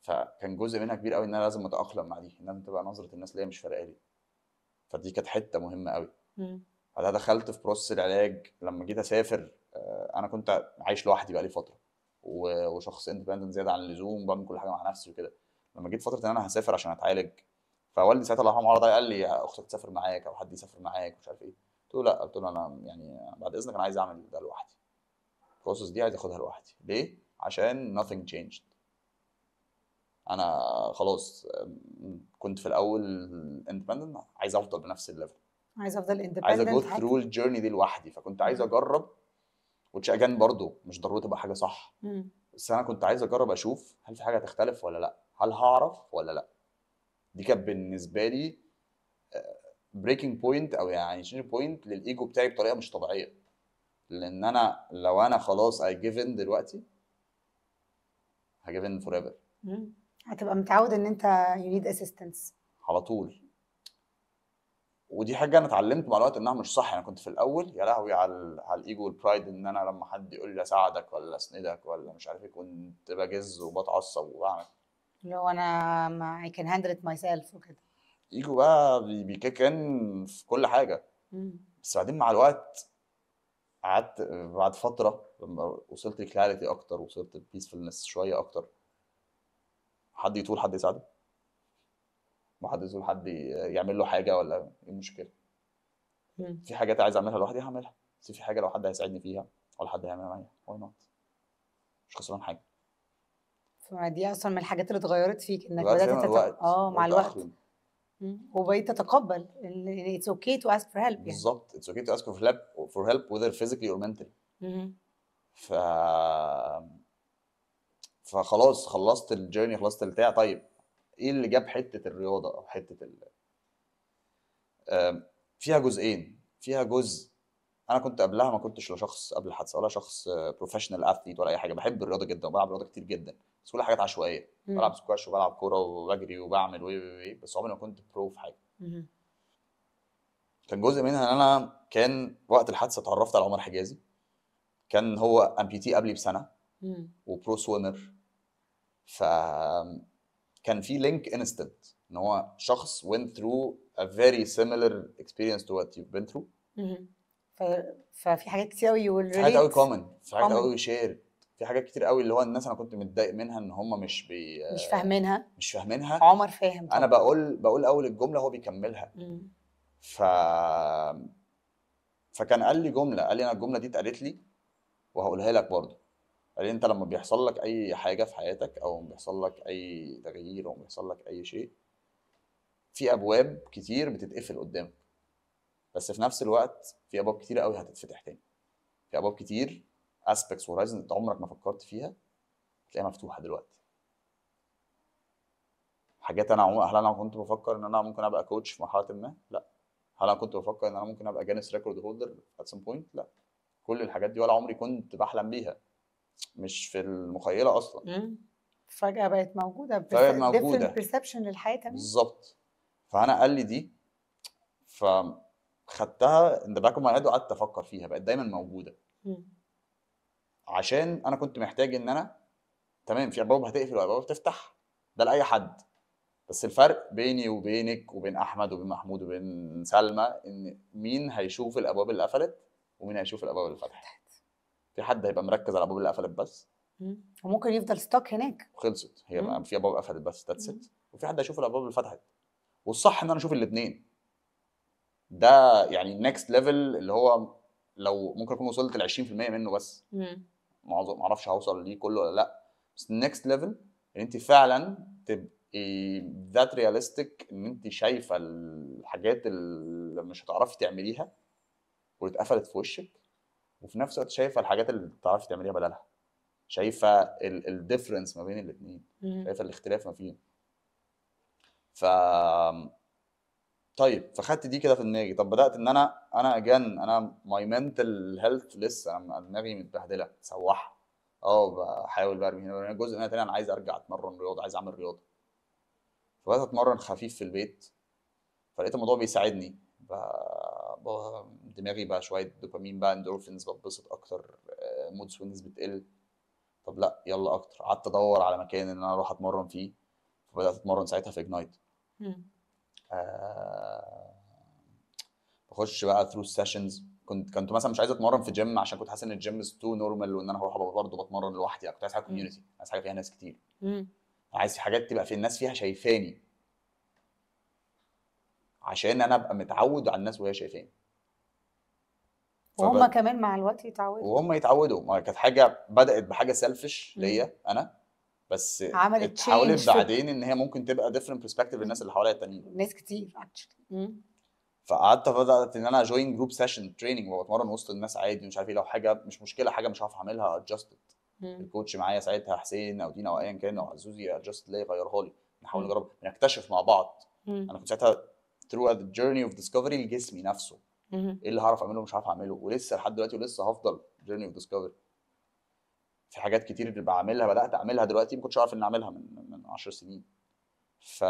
فكان جزء منها كبير قوي ان انا لازم اتاقلم مع دي ان انا تبقى نظره الناس ليا مش فارقه لي فدي كانت حته مهمه قوي بعدها دخلت في بروسس العلاج لما جيت اسافر آه، انا كنت عايش لوحدي بقالي فتره وشخص اندبندنت زياده عن اللزوم بعمل كل حاجه مع نفسي وكده لما جيت فتره ان انا هسافر عشان اتعالج فوالدي ساعتها الله يرحمه قال لي اختك تسافر معاك او حد يسافر معاك مش عارف ايه قلت له لا قلت له انا يعني بعد اذنك انا عايز اعمل ده لوحدي البروسس دي عايز اخدها لوحدي ليه عشان nothing changed انا خلاص كنت في الاول اندبندنت عايز افضل بنفس الليفل عايز افضل اندبندنت عايز اجو ثرو الجيرني دي لوحدي فكنت عايز اجرب وتش اجان برضه مش ضروري تبقى حاجه صح مم. بس انا كنت عايز اجرب اشوف هل في حاجه هتختلف ولا لا هل هعرف ولا لا دي كانت بالنسبه لي بريكنج آه، بوينت او يعني تشينج بوينت للايجو بتاعي بطريقه مش طبيعيه لان انا لو انا خلاص اي جيفن دلوقتي هجيفن فور ايفر هتبقى متعود ان انت يو نيد اسيستنس على طول ودي حاجه انا اتعلمت مع الوقت انها مش صح انا كنت في الاول يا لهوي على على الايجو والبرايد ان انا لما حد يقول لي اساعدك ولا اسندك ولا مش عارف ايه كنت بجز وبتعصب وبعمل اللي هو انا اي كان هاندل ماي سيلف وكده ايجو بقى بيكيك ان في كل حاجه بس بعدين مع الوقت قعدت بعد فتره لما وصلت لكلاريتي اكتر وصلت لبيسفولنس شويه اكتر حد يطول حد يساعده ما حد يطول حد يعمل له حاجه ولا ايه المشكله في حاجات عايز اعملها لوحدي هعملها بس في حاجه لو حد هيساعدني فيها ولا حد هيعملها معايا واي نوت مش خسران حاجه فدي اصلا من الحاجات اللي اتغيرت فيك انك بدات تت... اه مع الوقت وبقيت تتقبل ان اتس اوكي تو اسك فور هيلب بالظبط اتس اوكي تو اسك فور هيلب فور هيلب whether physically or mentally ف فخلاص خلصت الجيرني خلصت البتاع طيب ايه اللي جاب حته الرياضه او حته ال... فيها جزئين فيها جزء انا كنت قبلها ما كنتش لا شخص قبل الحادثه ولا شخص بروفيشنال اثليت ولا اي حاجه بحب الرياضه جدا وبلعب رياضه كتير جدا بس كل حاجات عشوائيه بلعب سكواش وبلعب كوره وبجري وبعمل وي وي وي بس عمري ما كنت برو في حاجه مم. كان جزء منها ان انا كان وقت الحادثه اتعرفت على عمر حجازي كان هو امبيتي قبلي بسنه مم. وبرو سوينر فكان في لينك انستنت ان هو شخص went through a very similar experience to what you've been through ففي حاجات كتير قوي في حاجات قوي كومن في حاجات قوي شير في حاجات كتير قوي اللي هو الناس انا كنت متضايق منها ان هم مش بي مش فاهمينها مش فاهمينها عمر فاهم طبعا. انا بقول بقول اول الجمله هو بيكملها ف فكان قال لي جمله قال لي انا الجمله دي اتقالت لي وهقولها لك برضه يعني انت لما بيحصل لك اي حاجه في حياتك او بيحصل لك اي تغيير او بيحصل لك اي شيء في ابواب كتير بتتقفل قدامك بس في نفس الوقت في ابواب كتير قوي هتتفتح تاني في ابواب كتير اسبكتس وهورايزن انت عمرك ما فكرت فيها تلاقيها مفتوحه دلوقتي حاجات انا هل انا كنت بفكر ان انا ممكن ابقى كوتش في مرحله ما لا هل انا كنت بفكر ان انا ممكن ابقى جانس ريكورد هولدر ات سم بوينت لا كل الحاجات دي ولا عمري كنت بحلم بيها مش في المخيله اصلا مم. فجاه بقت موجوده بقت موجوده بيرسبشن للحياه تمام بالظبط فانا قال لي دي فخدتها ان باك اوف ماي وقعدت افكر فيها بقت دايما موجوده مم. عشان انا كنت محتاج ان انا تمام في ابواب هتقفل وابواب تفتح ده لاي حد بس الفرق بيني وبينك وبين احمد وبين محمود وبين سلمى ان مين هيشوف الابواب اللي قفلت ومين هيشوف الابواب اللي فتحت في حد هيبقى مركز على الابواب اللي قفلت بس وممكن يفضل ستوك هناك خلصت هي بقى في ابواب قفلت بس ذاتس ات وفي حد هيشوف الابواب اللي فتحت والصح ان انا اشوف الاثنين ده يعني نكست ليفل اللي هو لو ممكن اكون وصلت ل 20% منه بس ما اعرفش هوصل ليه كله ولا لا بس النكست ليفل ان انت فعلا تبقي ذات رياليستيك ان انت شايفه الحاجات اللي مش هتعرفي تعمليها واتقفلت في وشك وفي نفس الوقت شايفه الحاجات اللي بتعرفي تعمليها بدلها شايفه الديفرنس ما بين الاثنين شايفه الاختلاف ما فيهم ف طيب فخدت دي كده في دماغي طب بدات ان انا انا اجن انا ماي منتال هيلث لسه انا دماغي متبهدله سوحة اه بحاول برمي هنا جزء منها تاني انا عايز ارجع اتمرن رياضه عايز اعمل رياضه فبدات اتمرن خفيف في البيت فلقيت الموضوع بيساعدني دماغي بقى شويه دوبامين بقى اندورفينز بتبسط اكتر مود آه، سوينجز بتقل طب لا يلا اكتر قعدت ادور على مكان ان انا اروح اتمرن فيه فبدات اتمرن ساعتها في اجنايت آه، بخش بقى ثرو سيشنز كنت كنت مثلا مش عايز اتمرن في جيم عشان كنت حاسس ان الجيم تو نورمال وان انا هروح ابقى برضه بتمرن لوحدي كنت عايز حاجه كوميونتي عايز حاجه فيها ناس كتير عايز حاجات تبقى في الناس فيها شايفاني عشان انا ابقى متعود على الناس وهي شايفاني وهم كمان مع الوقت يتعودوا وهم يتعودوا ما كانت حاجه بدات بحاجه سيلفش ليا انا بس عملت اتحولت بعدين ان هي ممكن تبقى ديفرنت برسبكتيف للناس اللي حواليا التانيين ناس كتير فقعدت بدات ان انا جوين جروب سيشن تريننج واتمرن وسط الناس عادي مش عارف ايه لو حاجه مش مشكله حاجه مش هعرف اعملها ادجستد الكوتش معايا ساعتها حسين او دينا او ايا كان او عزوزي ادجست ليا غيرها لي نحاول نجرب نكتشف مع بعض مم. انا كنت ساعتها throughout the journey of discovery لجسمي نفسه ايه اللي هعرف اعمله مش هعرف اعمله ولسه لحد دلوقتي ولسه هفضل journey of discovery في حاجات كتير اللي بعملها بدات اعملها دلوقتي ما كنتش عارف اني اعملها من من 10 سنين ف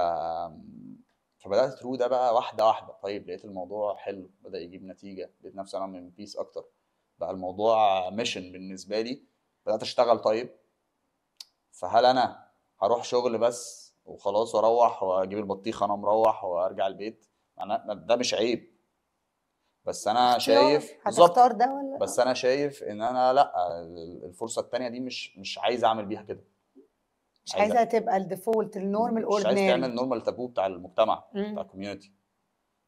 فبدات ثرو ده بقى واحده واحده طيب لقيت الموضوع حلو بدا يجيب نتيجه لقيت نفسي انا من بيس اكتر بقى الموضوع ميشن بالنسبه لي بدات اشتغل طيب فهل انا هروح شغل بس وخلاص واروح واجيب البطيخه انا مروح وارجع البيت انا ده مش عيب بس انا شايف هتختار ده ولا بس انا شايف ان انا لا الفرصه الثانيه دي مش مش عايز اعمل بيها كده مش عايزه عايز تبقى الديفولت النورم الاوردينري مش عايز تعمل نورمال تابو بتاع المجتمع بتاع الكوميونتي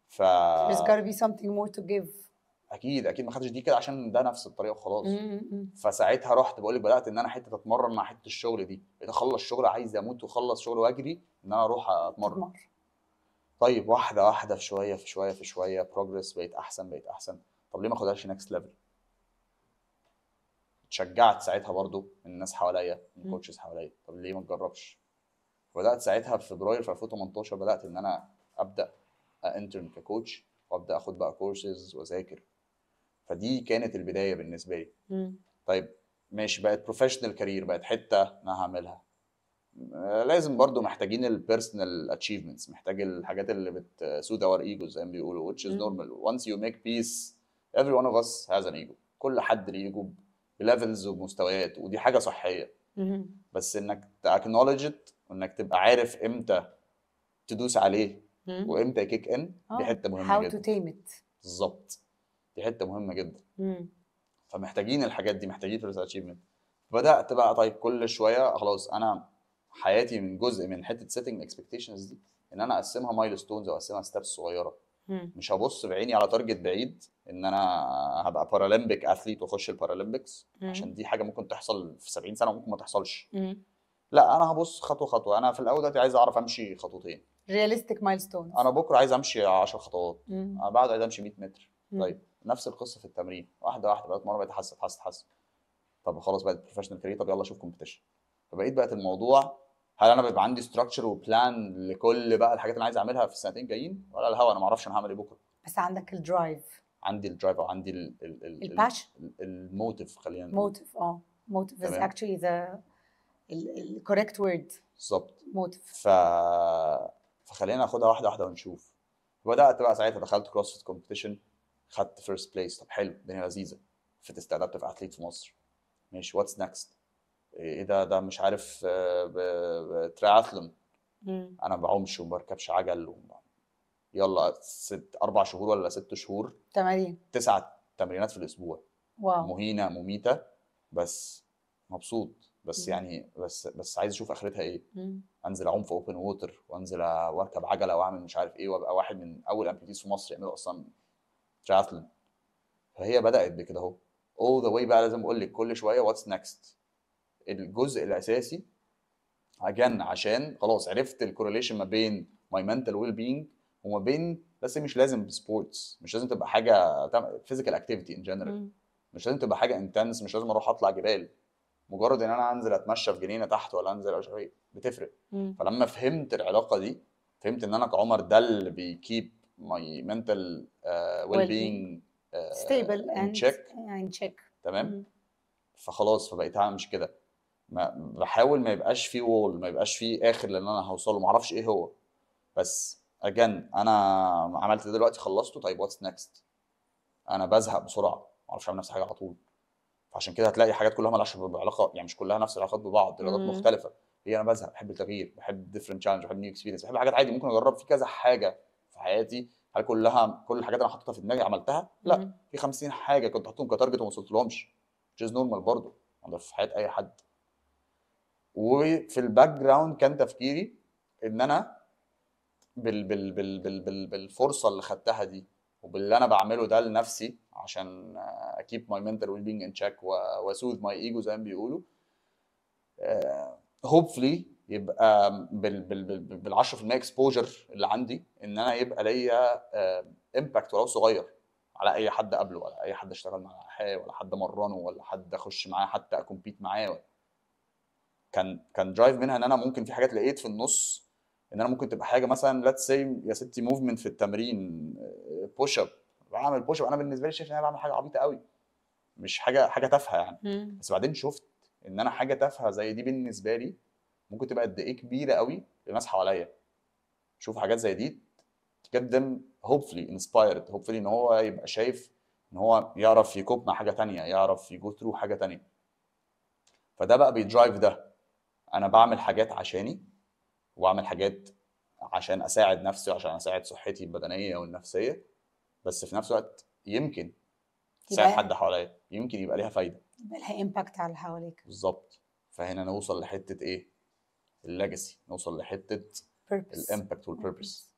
ف there's gotta be something more to give اكيد اكيد ما خدتش دي كده عشان ده نفس الطريقه وخلاص فساعتها رحت بقول لك بدات ان انا حته اتمرن مع حته الشغل دي بقيت اخلص شغل عايز اموت واخلص شغل واجري ان انا اروح اتمرن طيب واحده واحده في شويه في شويه في شويه بروجرس بقيت احسن بقيت احسن طب ليه ما اخدهاش نكست ليفل اتشجعت ساعتها برضو من الناس حواليا من الكوتشز حواليا طب ليه ما تجربش بدات ساعتها في فبراير في 2018 بدات ان انا ابدا انترن ككوتش وابدا اخد بقى كورسز واذاكر فدي كانت البدايه بالنسبه لي طيب ماشي بقت بروفيشنال كارير بقت حته انا هعملها لازم برضو محتاجين البيرسونال اتشيفمنتس محتاج الحاجات اللي بتسود اور ايجو زي ما بيقولوا which is normal once you make peace every one of us has an ego كل حد ليه ايجو بليفلز ومستويات ودي حاجه صحيه بس انك تاكنولج ات وانك تبقى عارف امتى تدوس عليه وامتى كيك ان دي آه. حته مهمه جدا how to tame it بالظبط دي حته مهمه جدا فمحتاجين الحاجات دي محتاجين بيرسونال اتشيفمنت بدات بقى طيب كل شويه خلاص انا حياتي من جزء من حته سيتنج اكسبكتيشنز دي ان انا اقسمها مايل ستونز او اقسمها ستابس صغيره مش هبص بعيني على تارجت بعيد ان انا هبقى بارالمبيك اثليت واخش البارالمبيكس عشان دي حاجه ممكن تحصل في 70 سنه وممكن ما تحصلش مم. لا انا هبص خطوه خطوه انا في الاول دلوقتي عايز اعرف امشي خطوتين رياليستيك ستونز انا بكره عايز امشي 10 خطوات انا بعد عايز امشي 100 متر مم. طيب نفس القصه في التمرين واحده واحده بقى اتمرن بقيت احسن احسن احسن طب خلاص بقت بروفيشنال كارير طب يلا شوف كومبيتيشن فبقيت بقت الموضوع هل انا بيبقى عندي ستراكشر وبلان لكل بقى الحاجات اللي انا عايز اعملها في السنتين جايين ولا الهوا انا ما اعرفش انا هعمل ايه بكره بس عندك الدرايف عندي الدرايف او عندي الباشن الموتيف خلينا نقول موتيف اه موتيف از اكشلي ذا الكوريكت وورد بالظبط موتيف ف فخلينا ناخدها واحده واحده ونشوف بدات بقى ساعتها دخلت فيت كومبيتيشن خدت فيرست بليس طب حلو الدنيا لذيذه فت استعدت في اثليت في مصر ماشي واتس نكست ايه ده ده مش عارف تراثلون انا ما بعومش وما بركبش عجل وما يلا ست اربع شهور ولا ست شهور تمارين تسعة تمرينات في الاسبوع واو مهينه مميته بس مبسوط بس مم. يعني بس بس عايز اشوف اخرتها ايه مم. انزل اعوم في اوبن ووتر وانزل واركب عجله واعمل مش عارف ايه وابقى واحد من اول امبيتيز في مصر يعملوا اصلا تراثلون فهي بدات بكده اهو اول ذا واي بقى لازم اقول لك كل شويه واتس نكست الجزء الاساسي عشان عشان خلاص عرفت الكورليشن ما بين ماي منتال ويل بينج وما بين بس مش لازم سبورتس مش لازم تبقى حاجه فيزيكال اكتيفيتي ان جنرال مش لازم تبقى حاجه انتنس مش لازم اروح اطلع جبال مجرد ان انا انزل اتمشى في جنينه تحت ولا انزل مش ايه بتفرق مم. فلما فهمت العلاقه دي فهمت ان انا كعمر ده اللي بيكيب ماي منتال ويل بينج ستيبل اند تشيك تمام مم. فخلاص فبقيت هعمل مش كده ما بحاول ما يبقاش فيه وول ما يبقاش فيه اخر لان انا هوصله ما اعرفش ايه هو بس اجن انا عملت ده دلوقتي خلصته طيب واتس نيكست انا بزهق بسرعه ما اعرفش اعمل نفس حاجه على طول فعشان كده هتلاقي حاجات كلها مالهاش علاقه يعني مش كلها نفس العلاقات ببعض علاقات مختلفه هي انا بزهق بحب التغيير بحب ديفرنت تشالنج بحب نيو اكسبيرينس بحب حاجات عادي ممكن اجرب في كذا حاجه في حياتي هل كلها كل الحاجات اللي انا حاططها في دماغي عملتها؟ لا مم. في 50 حاجه كنت حاططهم كتارجت وما وصلتلهمش which is normal برضه في حياه اي حد وفي الباك جراوند كان تفكيري ان انا بال بال بال بال بال بالفرصه اللي خدتها دي وباللي انا بعمله ده لنفسي عشان اكيب ماي منتال ويل بينج ان تشيك واسوذ ماي ايجو زي ما بيقولوا هوبفلي آه، يبقى بال بال بال بال 10% اكسبوجر اللي عندي ان انا يبقى ليا امباكت آه، ولو صغير على اي حد قبله ولا اي حد اشتغل معاه ولا حد مرنه ولا حد اخش معاه حتى اكومبيت معاه كان كان درايف منها ان انا ممكن في حاجات لقيت في النص ان انا ممكن تبقى حاجه مثلا لا سي يا ستي موفمنت في التمرين بوش آه، اب بعمل بوش اب انا بالنسبه لي شايف ان انا بعمل حاجه عبيطه قوي مش حاجه حاجه تافهه يعني مم. بس بعدين شفت ان انا حاجه تافهه زي دي بالنسبه لي ممكن تبقى قد ايه كبيره قوي للناس حواليا شوف حاجات زي دي تقدم هوبفلي انسبايرد هوبفلي ان هو يبقى شايف ان هو يعرف يكوب مع حاجه تانية يعرف يجو ثرو حاجه تانية فده بقى بيدرايف ده انا بعمل حاجات عشاني واعمل حاجات عشان اساعد نفسي وعشان اساعد صحتي البدنيه والنفسيه بس في نفس الوقت يمكن تساعد حد حواليا يمكن يبقى ليها فايده يبقى لها امباكت على اللي حواليك بالظبط فهنا نوصل لحته ايه الليجاسي نوصل لحته الامباكت والبيربس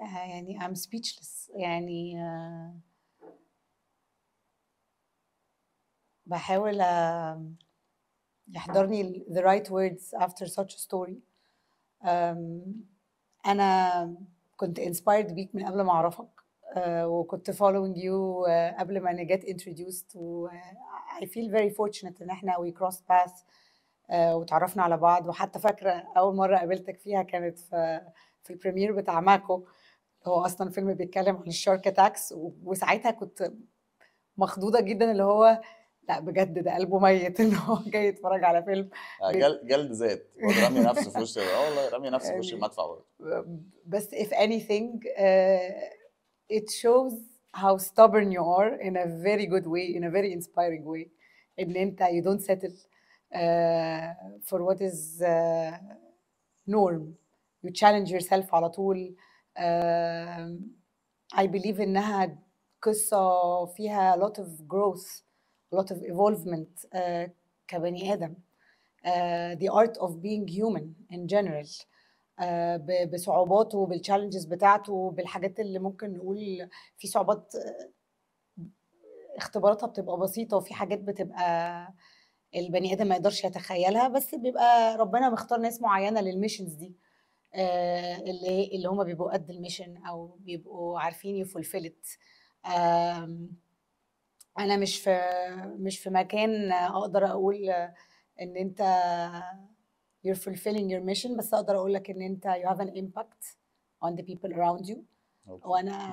آه، يعني, يعني، آه، ام سبيتشلس يعني بحاول يحضرني the right words after such a story أنا كنت inspired بيك من قبل ما أعرفك أه، وكنت following you أه، قبل ما أنا get introduced و أه، I feel very fortunate إن إحنا we crossed paths وتعرفنا على بعض وحتى فاكرة أول مرة قابلتك فيها كانت في في البريمير بتاع ماكو هو أصلا فيلم بيتكلم عن الشارك تاكس وساعتها كنت مخضوضة جدا اللي هو لا بجد ده قلبه ميت ان هو جاي يتفرج على فيلم جلد, جلد ذات رامي نفسه في وش اه والله رامي نفسه في وش المدفع برضه بس if anything uh, it shows how stubborn you are in a very good way in a very inspiring way ان انت you don't settle uh, for what is uh, norm you challenge yourself على طول uh, I believe انها قصة فيها a lot of growth lot of evolvement uh, كبني ادم uh, the art of being human in general uh, بصعوباته بالتشالنجز بتاعته بالحاجات اللي ممكن نقول في صعوبات آه، اختباراتها بتبقى بسيطه وفي حاجات بتبقى البني ادم ما يقدرش يتخيلها بس بيبقى ربنا مختار ناس معينه للميشنز دي آه، اللي اللي هم بيبقوا قد الميشن او بيبقوا عارفين يفولفلت انا مش في مش في مكان اقدر اقول ان انت you're fulfilling your mission بس اقدر اقول لك ان انت you have an impact on the people around you وانا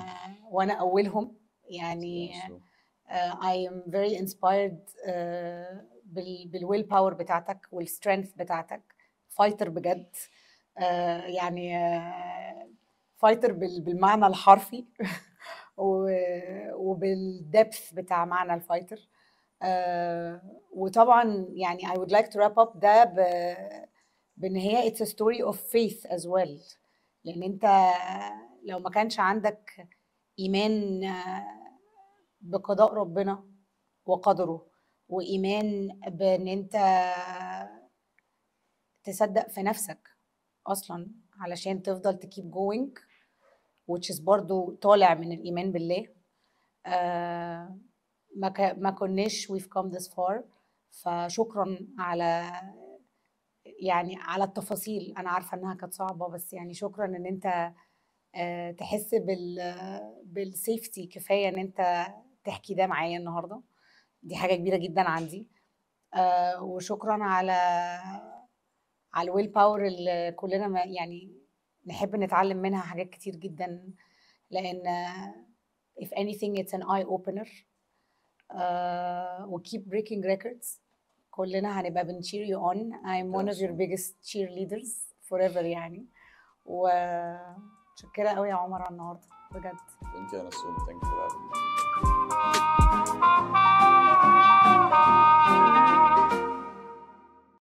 وانا اولهم يعني uh, I am very inspired uh, بال بالويل باور بتاعتك والسترينث بتاعتك فايتر بجد uh, يعني uh, فايتر بال بالمعنى الحرفي <laughs> وبالدبث بتاع معنى الفايتر آه، وطبعا يعني I would like to wrap up ده بان هي it's a story of faith as well لان يعني انت لو ما كانش عندك ايمان آه، بقضاء ربنا وقدره وايمان بان انت تصدق في نفسك اصلا علشان تفضل تكيب جوينج which is برضو طالع من الإيمان بالله آه ما ما كناش we've come this far فشكرا على يعني على التفاصيل أنا عارفة إنها كانت صعبة بس يعني شكرا إن أنت آه تحس بال بالسيفتي كفاية إن أنت تحكي ده معايا النهاردة دي حاجة كبيرة جدا عندي آه وشكرا على على الويل باور اللي كلنا يعني نحب نتعلم منها حاجات كتير جدا لان if anything it's an eye opener uh, و keep breaking records كلنا هنبقى بن cheer you on I'm one of your biggest cheerleaders forever يعني و قوي يا عمر على النهارده بجد Thank you Anasun thank you for having me